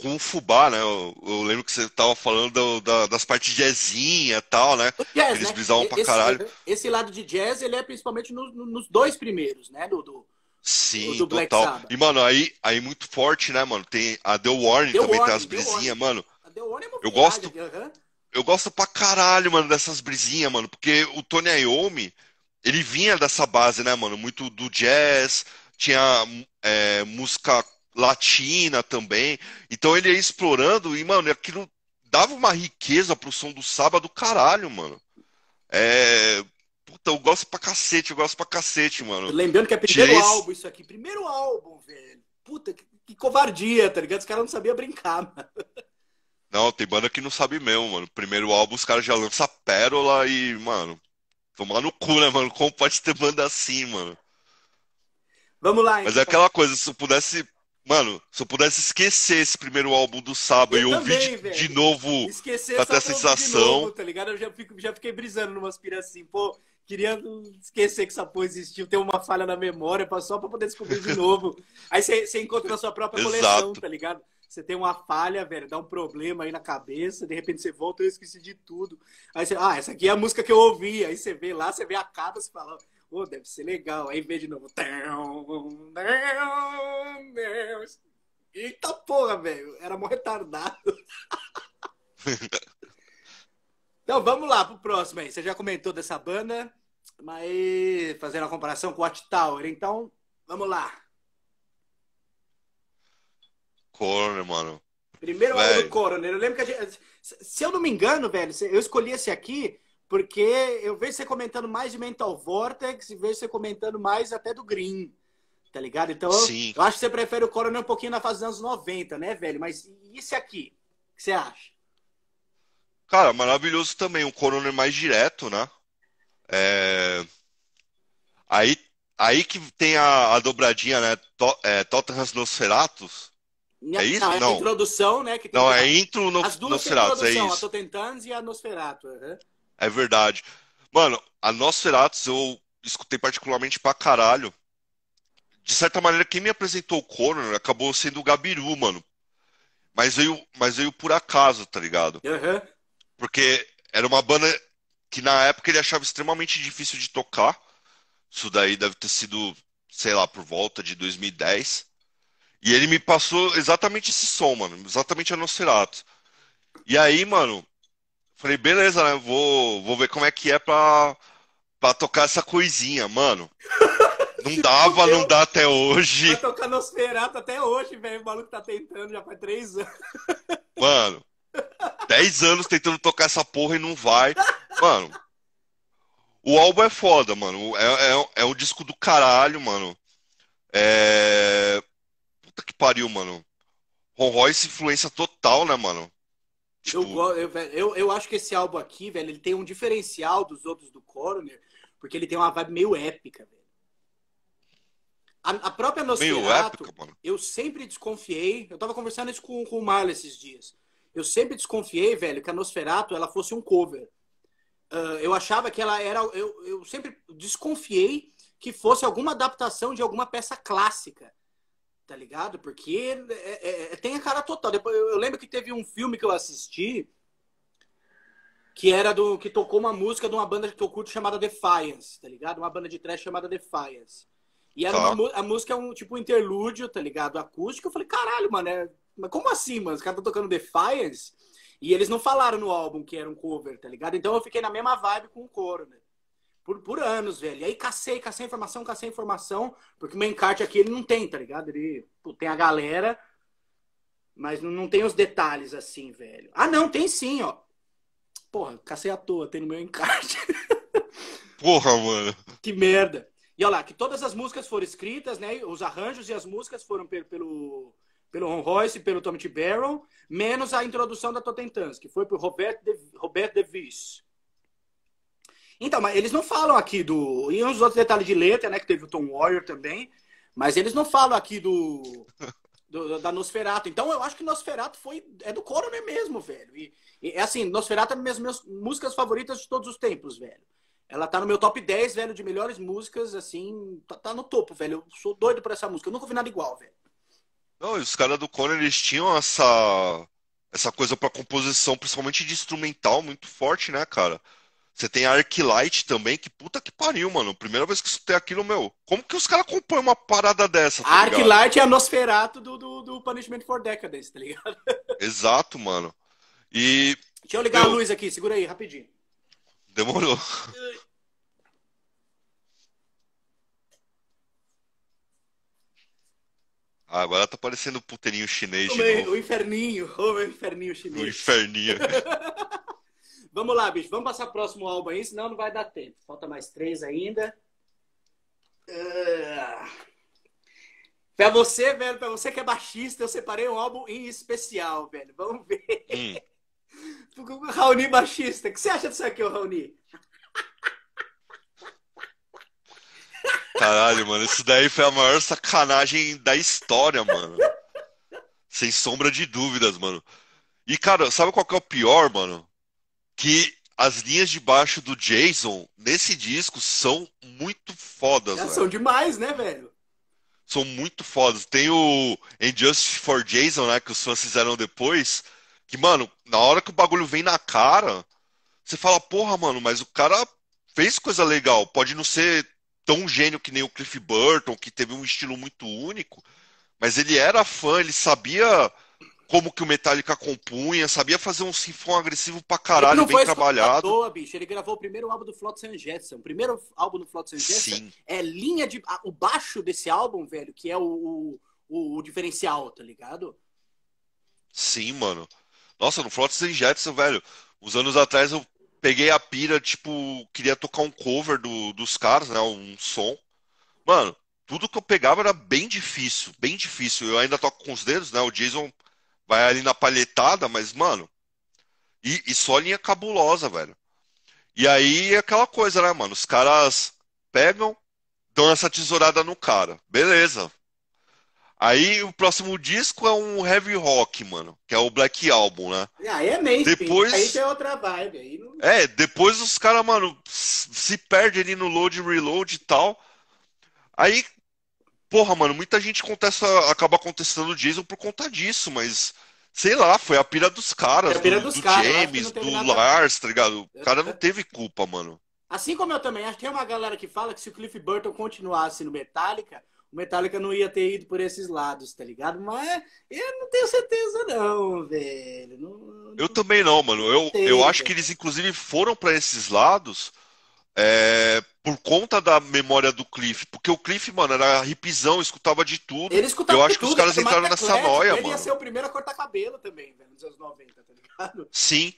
com o fubá, né? Eu, eu, lembro que você tava falando do, da, das partes jazzinha e tal, né? Jazz, Eles né? brisavam pra esse, caralho. Esse lado de jazz, ele é principalmente no, no, nos dois primeiros, né? Do, do Sim, do, do total. E, mano, aí, aí muito forte, né, mano? Tem a The Warning The também, Warning, tem as brisinhas, mano. A The Warning é uma eu viagem, gosto. Uh -huh eu gosto pra caralho, mano, dessas brisinhas, mano, porque o Tony Iommi, ele vinha dessa base, né, mano, muito do jazz, tinha é, música latina também, então ele ia explorando e, mano, aquilo dava uma riqueza pro som do sábado caralho, mano. É, Puta, eu gosto pra cacete, eu gosto pra cacete, mano. Lembrando que é primeiro álbum isso aqui. Primeiro álbum, velho. Puta, que, que covardia, tá ligado? Os caras não sabiam brincar, mano. Não, tem banda que não sabe mesmo, mano. Primeiro álbum os caras já lançam pérola e, mano, tomar no cu, né, mano? Como pode ter banda assim, mano? Vamos lá, Mas então. é aquela coisa, se eu pudesse. Mano, se eu pudesse esquecer esse primeiro álbum do sábado eu e ouvir também, de, de novo esquecer pra a sensação. Novo, tá ligado? Eu já, fico, já fiquei brisando numa piras assim, pô, queria esquecer que essa porra existiu, ter uma falha na memória só pra poder descobrir de novo. Aí você encontra na sua própria coleção, Exato. tá ligado? você tem uma falha, velho, dá um problema aí na cabeça, de repente você volta, eu esqueci de tudo. Aí você, ah, essa aqui é a música que eu ouvi. Aí você vê lá, você vê a capa, você fala, ô, oh, deve ser legal. Aí vê de novo. Eita porra, velho, era mó retardado. então vamos lá pro próximo aí. Você já comentou dessa banda, mas fazendo a comparação com o Watchtower, então vamos lá. Corner, mano. Primeiro véio. álbum do Coroner. Eu lembro que gente, Se eu não me engano, velho, eu escolhi esse aqui porque eu vejo você comentando mais de Mental Vortex e vejo você comentando mais até do Green. Tá ligado? Então, Sim. eu acho que você prefere o Coroner um pouquinho na fase dos anos 90, né, velho? Mas e esse aqui? O que você acha? Cara, maravilhoso também. O Coroner mais direto, né? É... Aí, aí que tem a, a dobradinha, né? To, é, Tottenham Nosferatus. Não, é isso? Não, é não. introdução, né? Que não, é intro no, As duas Nosferatus, é isso. A Totentans e a Nosferatu. Uhum. É verdade. Mano, a Nosferatus eu escutei particularmente pra caralho. De certa maneira, quem me apresentou o Conan acabou sendo o Gabiru, mano. Mas veio, mas veio por acaso, tá ligado? Uhum. Porque era uma banda que na época ele achava extremamente difícil de tocar. Isso daí deve ter sido, sei lá, por volta de 2010. E ele me passou exatamente esse som, mano. Exatamente a Nosferatu. E aí, mano, falei, beleza, né? Vou, vou ver como é que é pra, pra tocar essa coisinha, mano. Não dava, não dá até hoje. Vai tocar Nosferatu até hoje, velho. O maluco tá tentando já faz três anos. Mano, dez anos tentando tocar essa porra e não vai. Mano, o álbum é foda, mano. É, é, é um disco do caralho, mano. É... Puta que pariu, mano. Ron Royce influência total, né, mano? Tipo... Eu, eu, eu, eu, acho que esse álbum aqui, velho, ele tem um diferencial dos outros do Coroner, porque ele tem uma vibe meio épica, velho. A, a própria Nosferatu, meio épica, mano. eu sempre desconfiei, eu tava conversando isso com, com o Marlon esses dias, eu sempre desconfiei, velho, que a Nosferatu, ela fosse um cover. Uh, eu achava que ela era, eu, eu sempre desconfiei que fosse alguma adaptação de alguma peça clássica tá ligado? Porque é, é, é, tem a cara total. Depois, eu, eu, lembro que teve um filme que eu assisti que era do que tocou uma música de uma banda que eu curto chamada Defiance, tá ligado? Uma banda de trash chamada Defiance. E era tá. uma, a música é um tipo um interlúdio, tá ligado? Acústico. Eu falei, caralho, mano, é, mas como assim, mano? Os caras estão tocando Defiance e eles não falaram no álbum que era um cover, tá ligado? Então eu fiquei na mesma vibe com o coro, né? Por, por anos, velho. E aí cacei, cacei informação, cacei informação, porque o encarte aqui ele não tem, tá ligado? Ele pô, tem a galera, mas não, não tem os detalhes assim, velho. Ah, não, tem sim, ó. Porra, cacei à toa, tem no meu encarte. Porra, mano. Que merda. E olha lá, que todas as músicas foram escritas, né? Os arranjos e as músicas foram pelo, pelo, pelo Ron Royce e pelo Tommy T. Barron, menos a introdução da Totentans, que foi pro Roberto De, Robert DeVis. Então, mas eles não falam aqui do. E uns outros detalhes de letra, né? Que teve o Tom Warrior também. Mas eles não falam aqui do. do da Nosferato. Então eu acho que Nosferato foi. É do Coroner mesmo, velho. E, e é assim, Nosferato é uma das minhas músicas favoritas de todos os tempos, velho. Ela tá no meu top 10, velho, de melhores músicas, assim. Tá, tá no topo, velho. Eu sou doido por essa música. Eu nunca vi nada igual, velho. Não, e os caras do Connor, eles tinham essa, essa coisa pra composição, principalmente de instrumental, muito forte, né, cara? Você tem a Arclight também, que puta que pariu, mano. Primeira vez que escutei aquilo, meu. Como que os caras compõem uma parada dessa? Tá Light Arclight é a Nosferatu do, do, do, Punishment for Decadence, tá ligado? Exato, mano. E. Deixa eu ligar meu... a luz aqui, segura aí, rapidinho. Demorou. Ah, agora tá parecendo o puteirinho chinês. O, de novo. o inferninho, o inferninho chinês. O inferninho. Vamos lá, bicho. Vamos passar próximo álbum aí, senão não vai dar tempo. Falta mais três ainda. Uh... Pra você, velho, pra você que é baixista, eu separei um álbum em especial, velho. Vamos ver. Hum. Raoni baixista. O que você acha disso aqui, ô Raoni? Caralho, mano, isso daí foi a maior sacanagem da história, mano. Sem sombra de dúvidas, mano. E, cara, sabe qual que é o pior, mano? que as linhas de baixo do Jason nesse disco são muito fodas. são demais, né, velho? São muito fodas. Tem o Injustice for Jason, né, que os fãs fizeram depois, que, mano, na hora que o bagulho vem na cara, você fala, porra, mano, mas o cara fez coisa legal. Pode não ser tão gênio que nem o Cliff Burton, que teve um estilo muito único, mas ele era fã, ele sabia como que o Metallica compunha, sabia fazer um sinfão agressivo pra caralho, bem trabalhado. Toa, bicho. Ele gravou o primeiro álbum do Flotsam Jetson. O primeiro álbum do Flotsam Jetson Sim. é linha de... O baixo desse álbum, velho, que é o, o, o diferencial, tá ligado? Sim, mano. Nossa, no Flotsam Jetson, velho, uns anos atrás eu peguei a pira, tipo, queria tocar um cover do, dos caras, né? Um som. Mano, tudo que eu pegava era bem difícil, bem difícil. Eu ainda toco com os dedos, né? O Jason vai ali na palhetada, mas, mano. E, e só linha cabulosa, velho. E aí é aquela coisa, né, mano? Os caras pegam, dão essa tesourada no cara. Beleza. Aí o próximo disco é um heavy rock, mano, que é o Black Album, né? Aí é mainstream. Depois aí é outra vibe aí. Não... É, depois os caras, mano, se perdem ali no load reload e tal. Aí Porra, mano, muita gente acaba contestando o Jason por conta disso, mas sei lá, foi a pira dos caras, a pira do, dos do caras, James, do nada... Lars, tá ligado? O cara não teve culpa, mano. Assim como eu também, acho que tem uma galera que fala que se o Cliff Burton continuasse no Metallica, o Metallica não ia ter ido por esses lados, tá ligado? Mas eu não tenho certeza, não, velho. Não, não eu também não, mano. Eu, eu acho que eles, inclusive, foram para esses lados é, por conta da memória do Cliff. Porque o Cliff, mano, era ripizão, escutava de tudo. Ele escutava Eu acho que os caras entraram nessa noia, ele mano. Ele ia ser o primeiro a cortar cabelo também, velho, nos anos 90, tá ligado? Sim.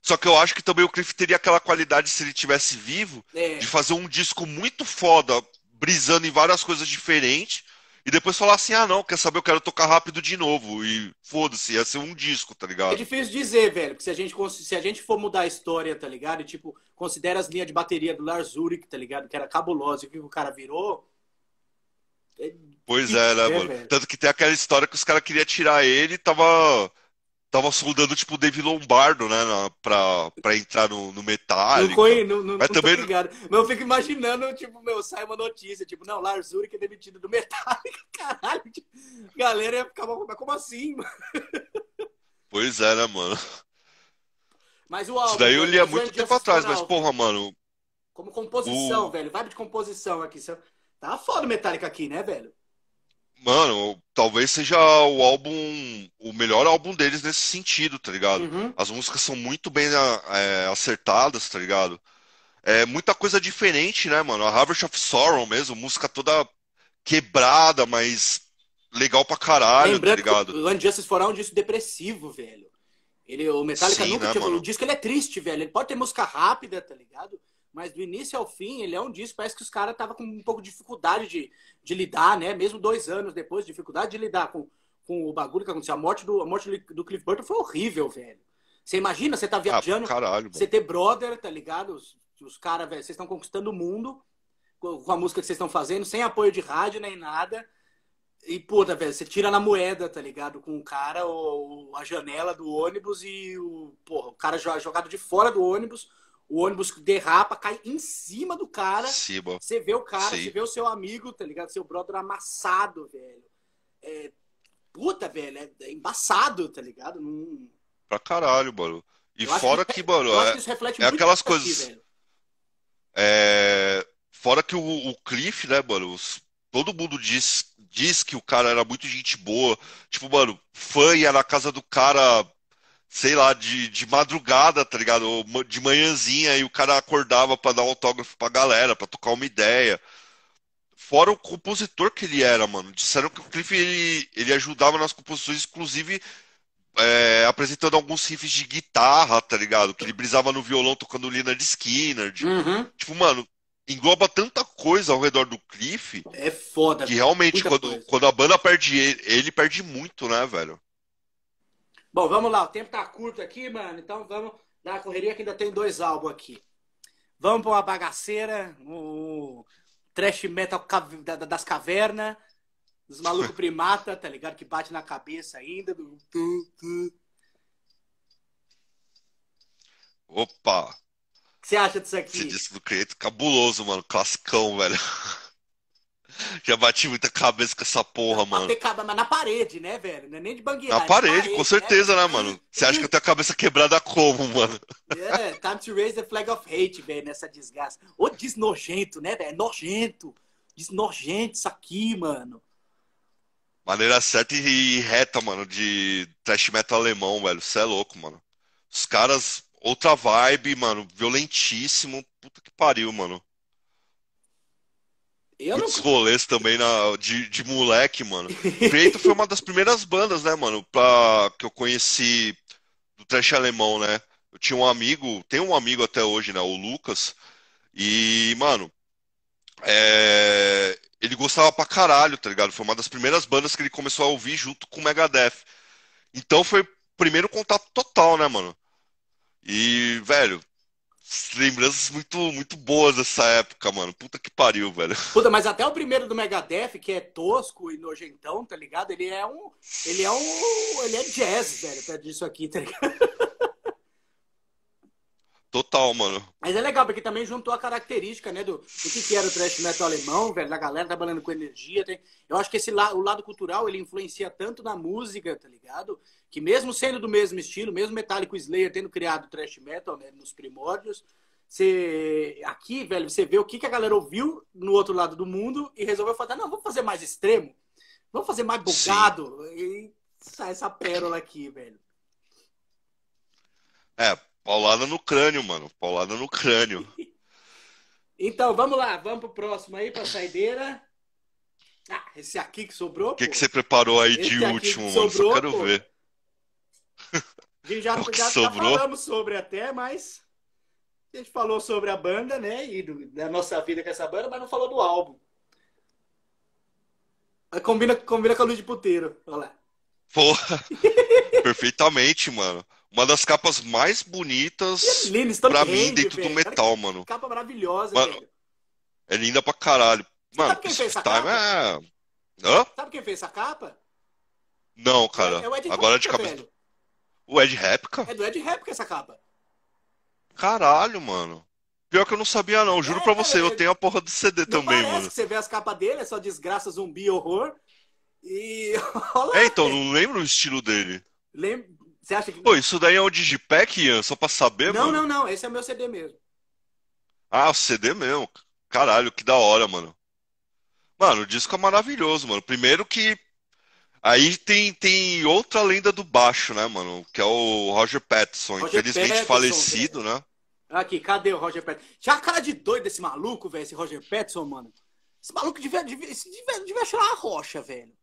Só que eu acho que também o Cliff teria aquela qualidade, se ele tivesse vivo, é. de fazer um disco muito foda, brisando em várias coisas diferentes, e depois falar assim: ah, não, quer saber, eu quero tocar rápido de novo. E foda-se, ia ser um disco, tá ligado? É difícil dizer, velho, porque se a gente, se a gente for mudar a história, tá ligado? E, tipo, considera as linhas de bateria do Lars Ulrich, tá ligado? Que era cabulosa, e o que o cara virou. É pois é, né, mano? Velho. Tanto que tem aquela história que os caras queriam tirar ele e tava tava soldando tipo o David Lombardo, né? Na, pra, pra entrar no, no metal. Não, conhe, não, não, mas não também... ligado. Mas eu fico imaginando, tipo, meu, sai uma notícia, tipo, não, Lars Ulrich é demitido do Metallica, caralho. Tipo, galera ia ficar, mas como assim, mano? Pois é, né, mano? Mas o álbum. Isso daí eu li há muito tempo atrás, mas porra, mano. Como composição, o... velho. Vibe de composição aqui. Tá foda o Metallica aqui, né, velho? Mano, talvez seja o álbum, o melhor álbum deles nesse sentido, tá ligado? Uhum. As músicas são muito bem ah, é, acertadas, tá ligado? É muita coisa diferente, né, mano? A Harvest of Sorrow mesmo, música toda quebrada, mas legal pra caralho, tá Lembrando tá ligado? Que o Justice for All é um disco depressivo, velho. Ele, o Metallica Sim, nunca né, tinha. Mano? O disco ele é triste, velho. Ele pode ter música rápida, tá ligado? Mas do início ao fim, ele é um disco. Parece que os caras estavam com um pouco de dificuldade de, de lidar, né? Mesmo dois anos depois, dificuldade de lidar com, com o bagulho que aconteceu. A morte do, a morte do Cliff Burton foi horrível, velho. Você imagina, você tá ah, viajando, ah, você ter brother, tá ligado? Os, os caras, velho, vocês estão conquistando o mundo com a música que vocês estão fazendo, sem apoio de rádio nem nada. E, puta, velho, você tira na moeda, tá ligado? Com o cara, ou a janela do ônibus e o, porra, o cara jogado de fora do ônibus o ônibus derrapa, cai em cima do cara. Você vê o cara, Sim. você vê o seu amigo, tá ligado? Seu brother amassado, velho. É, puta, velho, é, é embaçado, tá ligado? Não... Pra caralho, mano. E eu fora que, que, mano, é, que é aquelas coisas. Aqui, é... Fora que o, o Cliff, né, mano? Os... Todo mundo diz, diz que o cara era muito gente boa. Tipo, mano, fã ia na casa do cara sei lá, de, de madrugada, tá ligado? Ou de manhãzinha, e o cara acordava para dar um autógrafo pra galera, para tocar uma ideia. Fora o compositor que ele era, mano. Disseram que o Cliff ele, ele ajudava nas composições, inclusive é, apresentando alguns riffs de guitarra, tá ligado? Que ele brisava no violão tocando lina de Skinner. Tipo, uhum. tipo mano, engloba tanta coisa ao redor do Cliff. É foda. Que realmente, quando, quando a banda perde ele, ele perde muito, né, velho? Bom, vamos lá. O tempo tá curto aqui, mano. Então vamos dar correria que ainda tem dois álbuns aqui. Vamos pra uma bagaceira, o trash metal das cavernas, dos malucos primata, tá ligado? Que bate na cabeça ainda. Opa! O que você acha disso aqui? Esse disco do Creator é cabuloso, mano. Classicão, velho. Já bati muita cabeça com essa porra, mano. na parede, né, velho? Não é nem de bangueira. Na é parede, parede, com né, certeza, né, né mano? Você acha que eu tenho a cabeça quebrada como, mano? É, time to raise the flag of hate, velho, nessa desgraça. Ô, desnojento, né, velho? É nojento. Desnojento isso aqui, mano. Maneira certa e reta, mano, de trash metal alemão, velho. Você é louco, mano. Os caras, outra vibe, mano, violentíssimo. Puta que pariu, mano. Eu Muitos rolês também na, de, de moleque, mano. Preto foi uma das primeiras bandas, né, mano, pra, que eu conheci do trash alemão, né? Eu tinha um amigo, tem um amigo até hoje, né, o Lucas, e, mano, é, ele gostava pra caralho, tá ligado? Foi uma das primeiras bandas que ele começou a ouvir junto com o Megadeth. Então foi o primeiro contato total, né, mano? E, velho, lembranças muito, muito boas dessa época, mano. Puta que pariu, velho. Puta, mas até o primeiro do Megadeth, que é tosco e nojentão, tá ligado? Ele é um. Ele é um. Ele é jazz, velho, perto disso aqui, tá ligado? Total, mano. Mas é legal, porque também juntou a característica, né, do, do que, que era o thrash metal alemão, velho, da galera trabalhando com energia. Tem... Eu acho que esse la... o lado cultural, ele influencia tanto na música, tá ligado? que mesmo sendo do mesmo estilo, mesmo Metallica Slayer tendo criado thrash metal né, nos primórdios, você aqui, velho, você vê o que, que a galera ouviu no outro lado do mundo e resolveu falar, não, vamos fazer mais extremo, vamos fazer mais bugado e sai essa pérola aqui, velho. É, paulada no crânio, mano, paulada no crânio. então, vamos lá, vamos pro próximo aí, pra saideira. Ah, esse aqui que sobrou. O que, que você preparou aí esse de último, sobrou, mano? Só quero pô. ver. A gente já, já, já falamos sobre até, mas a gente falou sobre a banda, né? E do, da nossa vida com essa banda, mas não falou do álbum. Combina, combina com a luz de puteiro. Olha lá. Porra! perfeitamente, mano. Uma das capas mais bonitas é lindo, pra mim dentro velho. do metal, mano. Capa maravilhosa, mano, velho. É linda pra caralho. Mano, Sabe quem fez essa tá, capa? É... Hã? Sabe quem fez essa capa? Não, cara. É, é Agora é de cabeça. Velho. O Ed Repka? É do Ed Repka essa capa. Caralho, mano. Pior que eu não sabia, não. Juro é, pra você, cara, eu tenho a porra do CD também, mano. Que você vê as capas dele, é só desgraça, zumbi, horror. E. Olá, é, então, não lembro o estilo dele. Lembro. Você acha que. Pô, isso daí é o Digipack, Ian? Só pra saber, não, mano? Não, não, não. Esse é o meu CD mesmo. Ah, o CD mesmo. Caralho, que da hora, mano. Mano, o disco é maravilhoso, mano. Primeiro que Aí tem, tem outra lenda do baixo, né, mano? Que é o Roger Patterson, Roger infelizmente Patterson, falecido, né? Aqui, cadê o Roger Patterson? Já a cara de doido desse maluco, velho, esse Roger Patterson, mano. Esse maluco devia, devia, devia, devia chorar uma rocha, velho.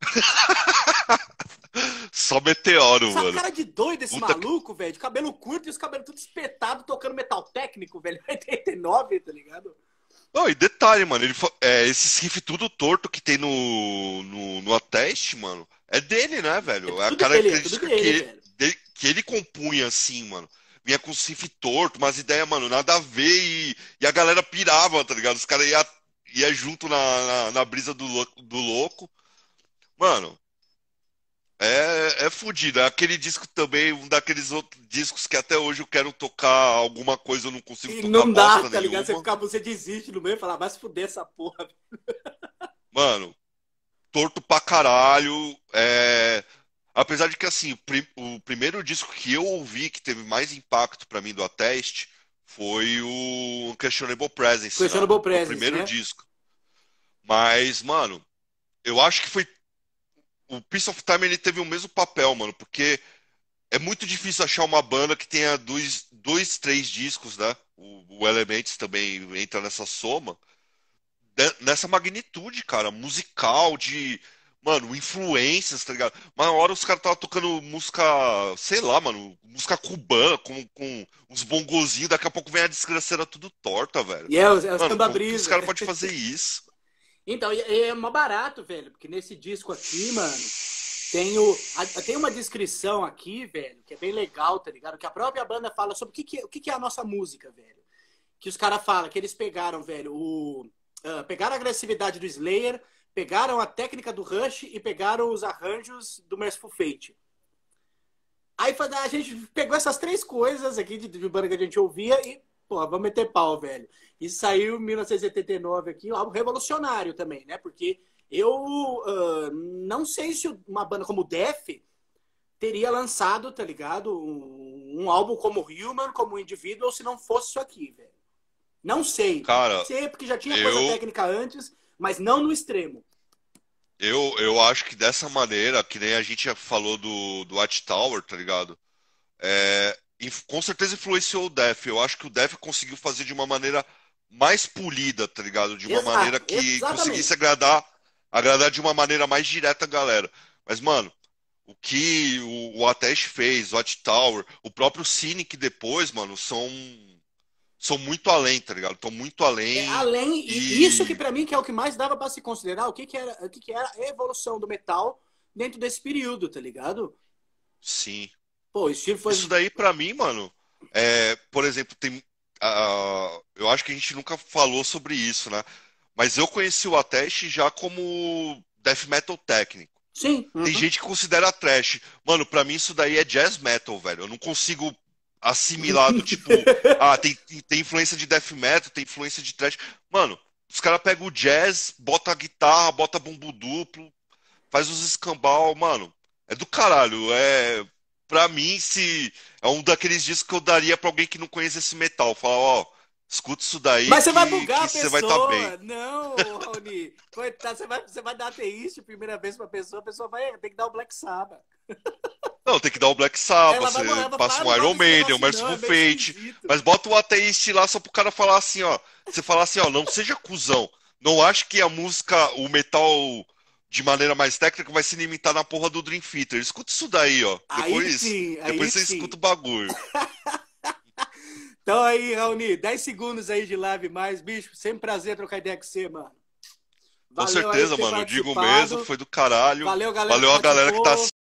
Só meteoro, Essa mano. cara de doido esse Puta maluco, que... velho. De cabelo curto e os cabelos tudo espetado, tocando metal técnico, velho. 89, tá ligado? Não, e detalhe, mano, ele, é, esse riff tudo torto que tem no, no, no Ateste, mano, é dele, né, é velho? É É a tudo dele, é característica dele, que, dele- que ele compunha, assim, mano. Vinha com riff torto, umas ideias, mano, nada a ver e, e a galera pirava, tá ligado? Os caras iam ia junto na, na, na brisa do, do louco. Mano, é, é fodido. aquele disco também, um daqueles outros discos que até hoje eu quero tocar alguma coisa, eu não consigo e tocar. Não dá, tá ligado? Você, fica, você desiste no meio e fala, ah, vai se fuder essa porra. Mano, torto pra caralho. É... Apesar de que, assim, o primeiro disco que eu ouvi que teve mais impacto para mim do Ateste foi o Questionable Presence. Questionable né? Presence. O primeiro né? disco. Mas, mano, eu acho que foi o Piece of Time ele teve o mesmo papel, mano, porque é muito difícil achar uma banda que tenha dois, dois três discos, né? O, o Elements também entra nessa soma, né? nessa magnitude, cara, musical, de, mano, influências, tá ligado? Uma hora os caras estavam tocando música, sei lá, mano, música cubana, com, com uns bongozinhos, daqui a pouco vem a desgraceira tudo torta, velho. E é, é os mano, os caras podem fazer isso? Então, é mó barato, velho, porque nesse disco aqui, mano, tem, o, a, tem uma descrição aqui, velho, que é bem legal, tá ligado? Que a própria banda fala sobre o que, que, o que, que é a nossa música, velho. Que os caras falam que eles pegaram, velho, o. Uh, pegaram a agressividade do Slayer, pegaram a técnica do Rush e pegaram os arranjos do Merciful Fate. Aí a gente pegou essas três coisas aqui de, de banda que a gente ouvia e Pô, vamos meter pau, velho. E saiu em 1989 aqui, algo revolucionário também, né? Porque eu uh, não sei se uma banda como Def teria lançado, tá ligado? Um, um álbum como Human, como Individual, se não fosse isso aqui, velho. Não sei. Cara, não sei, porque já tinha eu... coisa técnica antes, mas não no extremo. Eu, eu acho que dessa maneira, que nem a gente já falou do, do Watchtower, tá ligado? É, com certeza influenciou o Def. Eu acho que o Def conseguiu fazer de uma maneira mais polida, tá ligado? De uma Exato, maneira que exatamente. conseguisse agradar, agradar de uma maneira mais direta a galera. Mas, mano, o que o, o Atesh fez, o próprio Cynic depois, mano, são são muito além, tá ligado? Estão muito além. É, além, e isso que para mim que é o que mais dava para se considerar, o que que era, o que que era a evolução do metal dentro desse período, tá ligado? Sim. Pô, foi... Isso daí, para mim, mano, é, por exemplo, tem. Uh, eu acho que a gente nunca falou sobre isso, né? Mas eu conheci o Atest já como death metal técnico. Sim. Uhum. Tem gente que considera trash. Mano, pra mim isso daí é jazz metal, velho. Eu não consigo assimilar do tipo, ah, tem, tem influência de death metal, tem influência de trash. Mano, os caras pegam o jazz, bota a guitarra, bota bumbo duplo, faz os escambau, mano. É do caralho, é pra mim, se é um daqueles discos que eu daria pra alguém que não conhece esse metal. Falar, ó, oh, escuta isso daí. Mas que, você vai bugar tá a pessoa. Você vai tá bem. Não, Raoni. Coitado, você vai, você vai dar ateísta primeira vez pra pessoa, a pessoa vai ter que dar o Black Sabbath. Não, tem que dar o Black Sabbath, você passa um Iron Maiden, um Merciful é Fate. Mas bota o ateísta lá só pro cara falar assim, ó. Você falar assim, ó, não seja cuzão. Não acho que a música, o metal de maneira mais técnica, vai se limitar na porra do Dream Theater. Escuta isso daí, ó. Aí depois, sim, depois você sim. escuta o bagulho. então aí, Raoni, 10 segundos aí de live mais, bicho. Sempre prazer trocar ideia com você, mano. Valeu, com certeza, mano eu Digo mesmo, foi do caralho. Valeu, galera. Valeu a galera que tá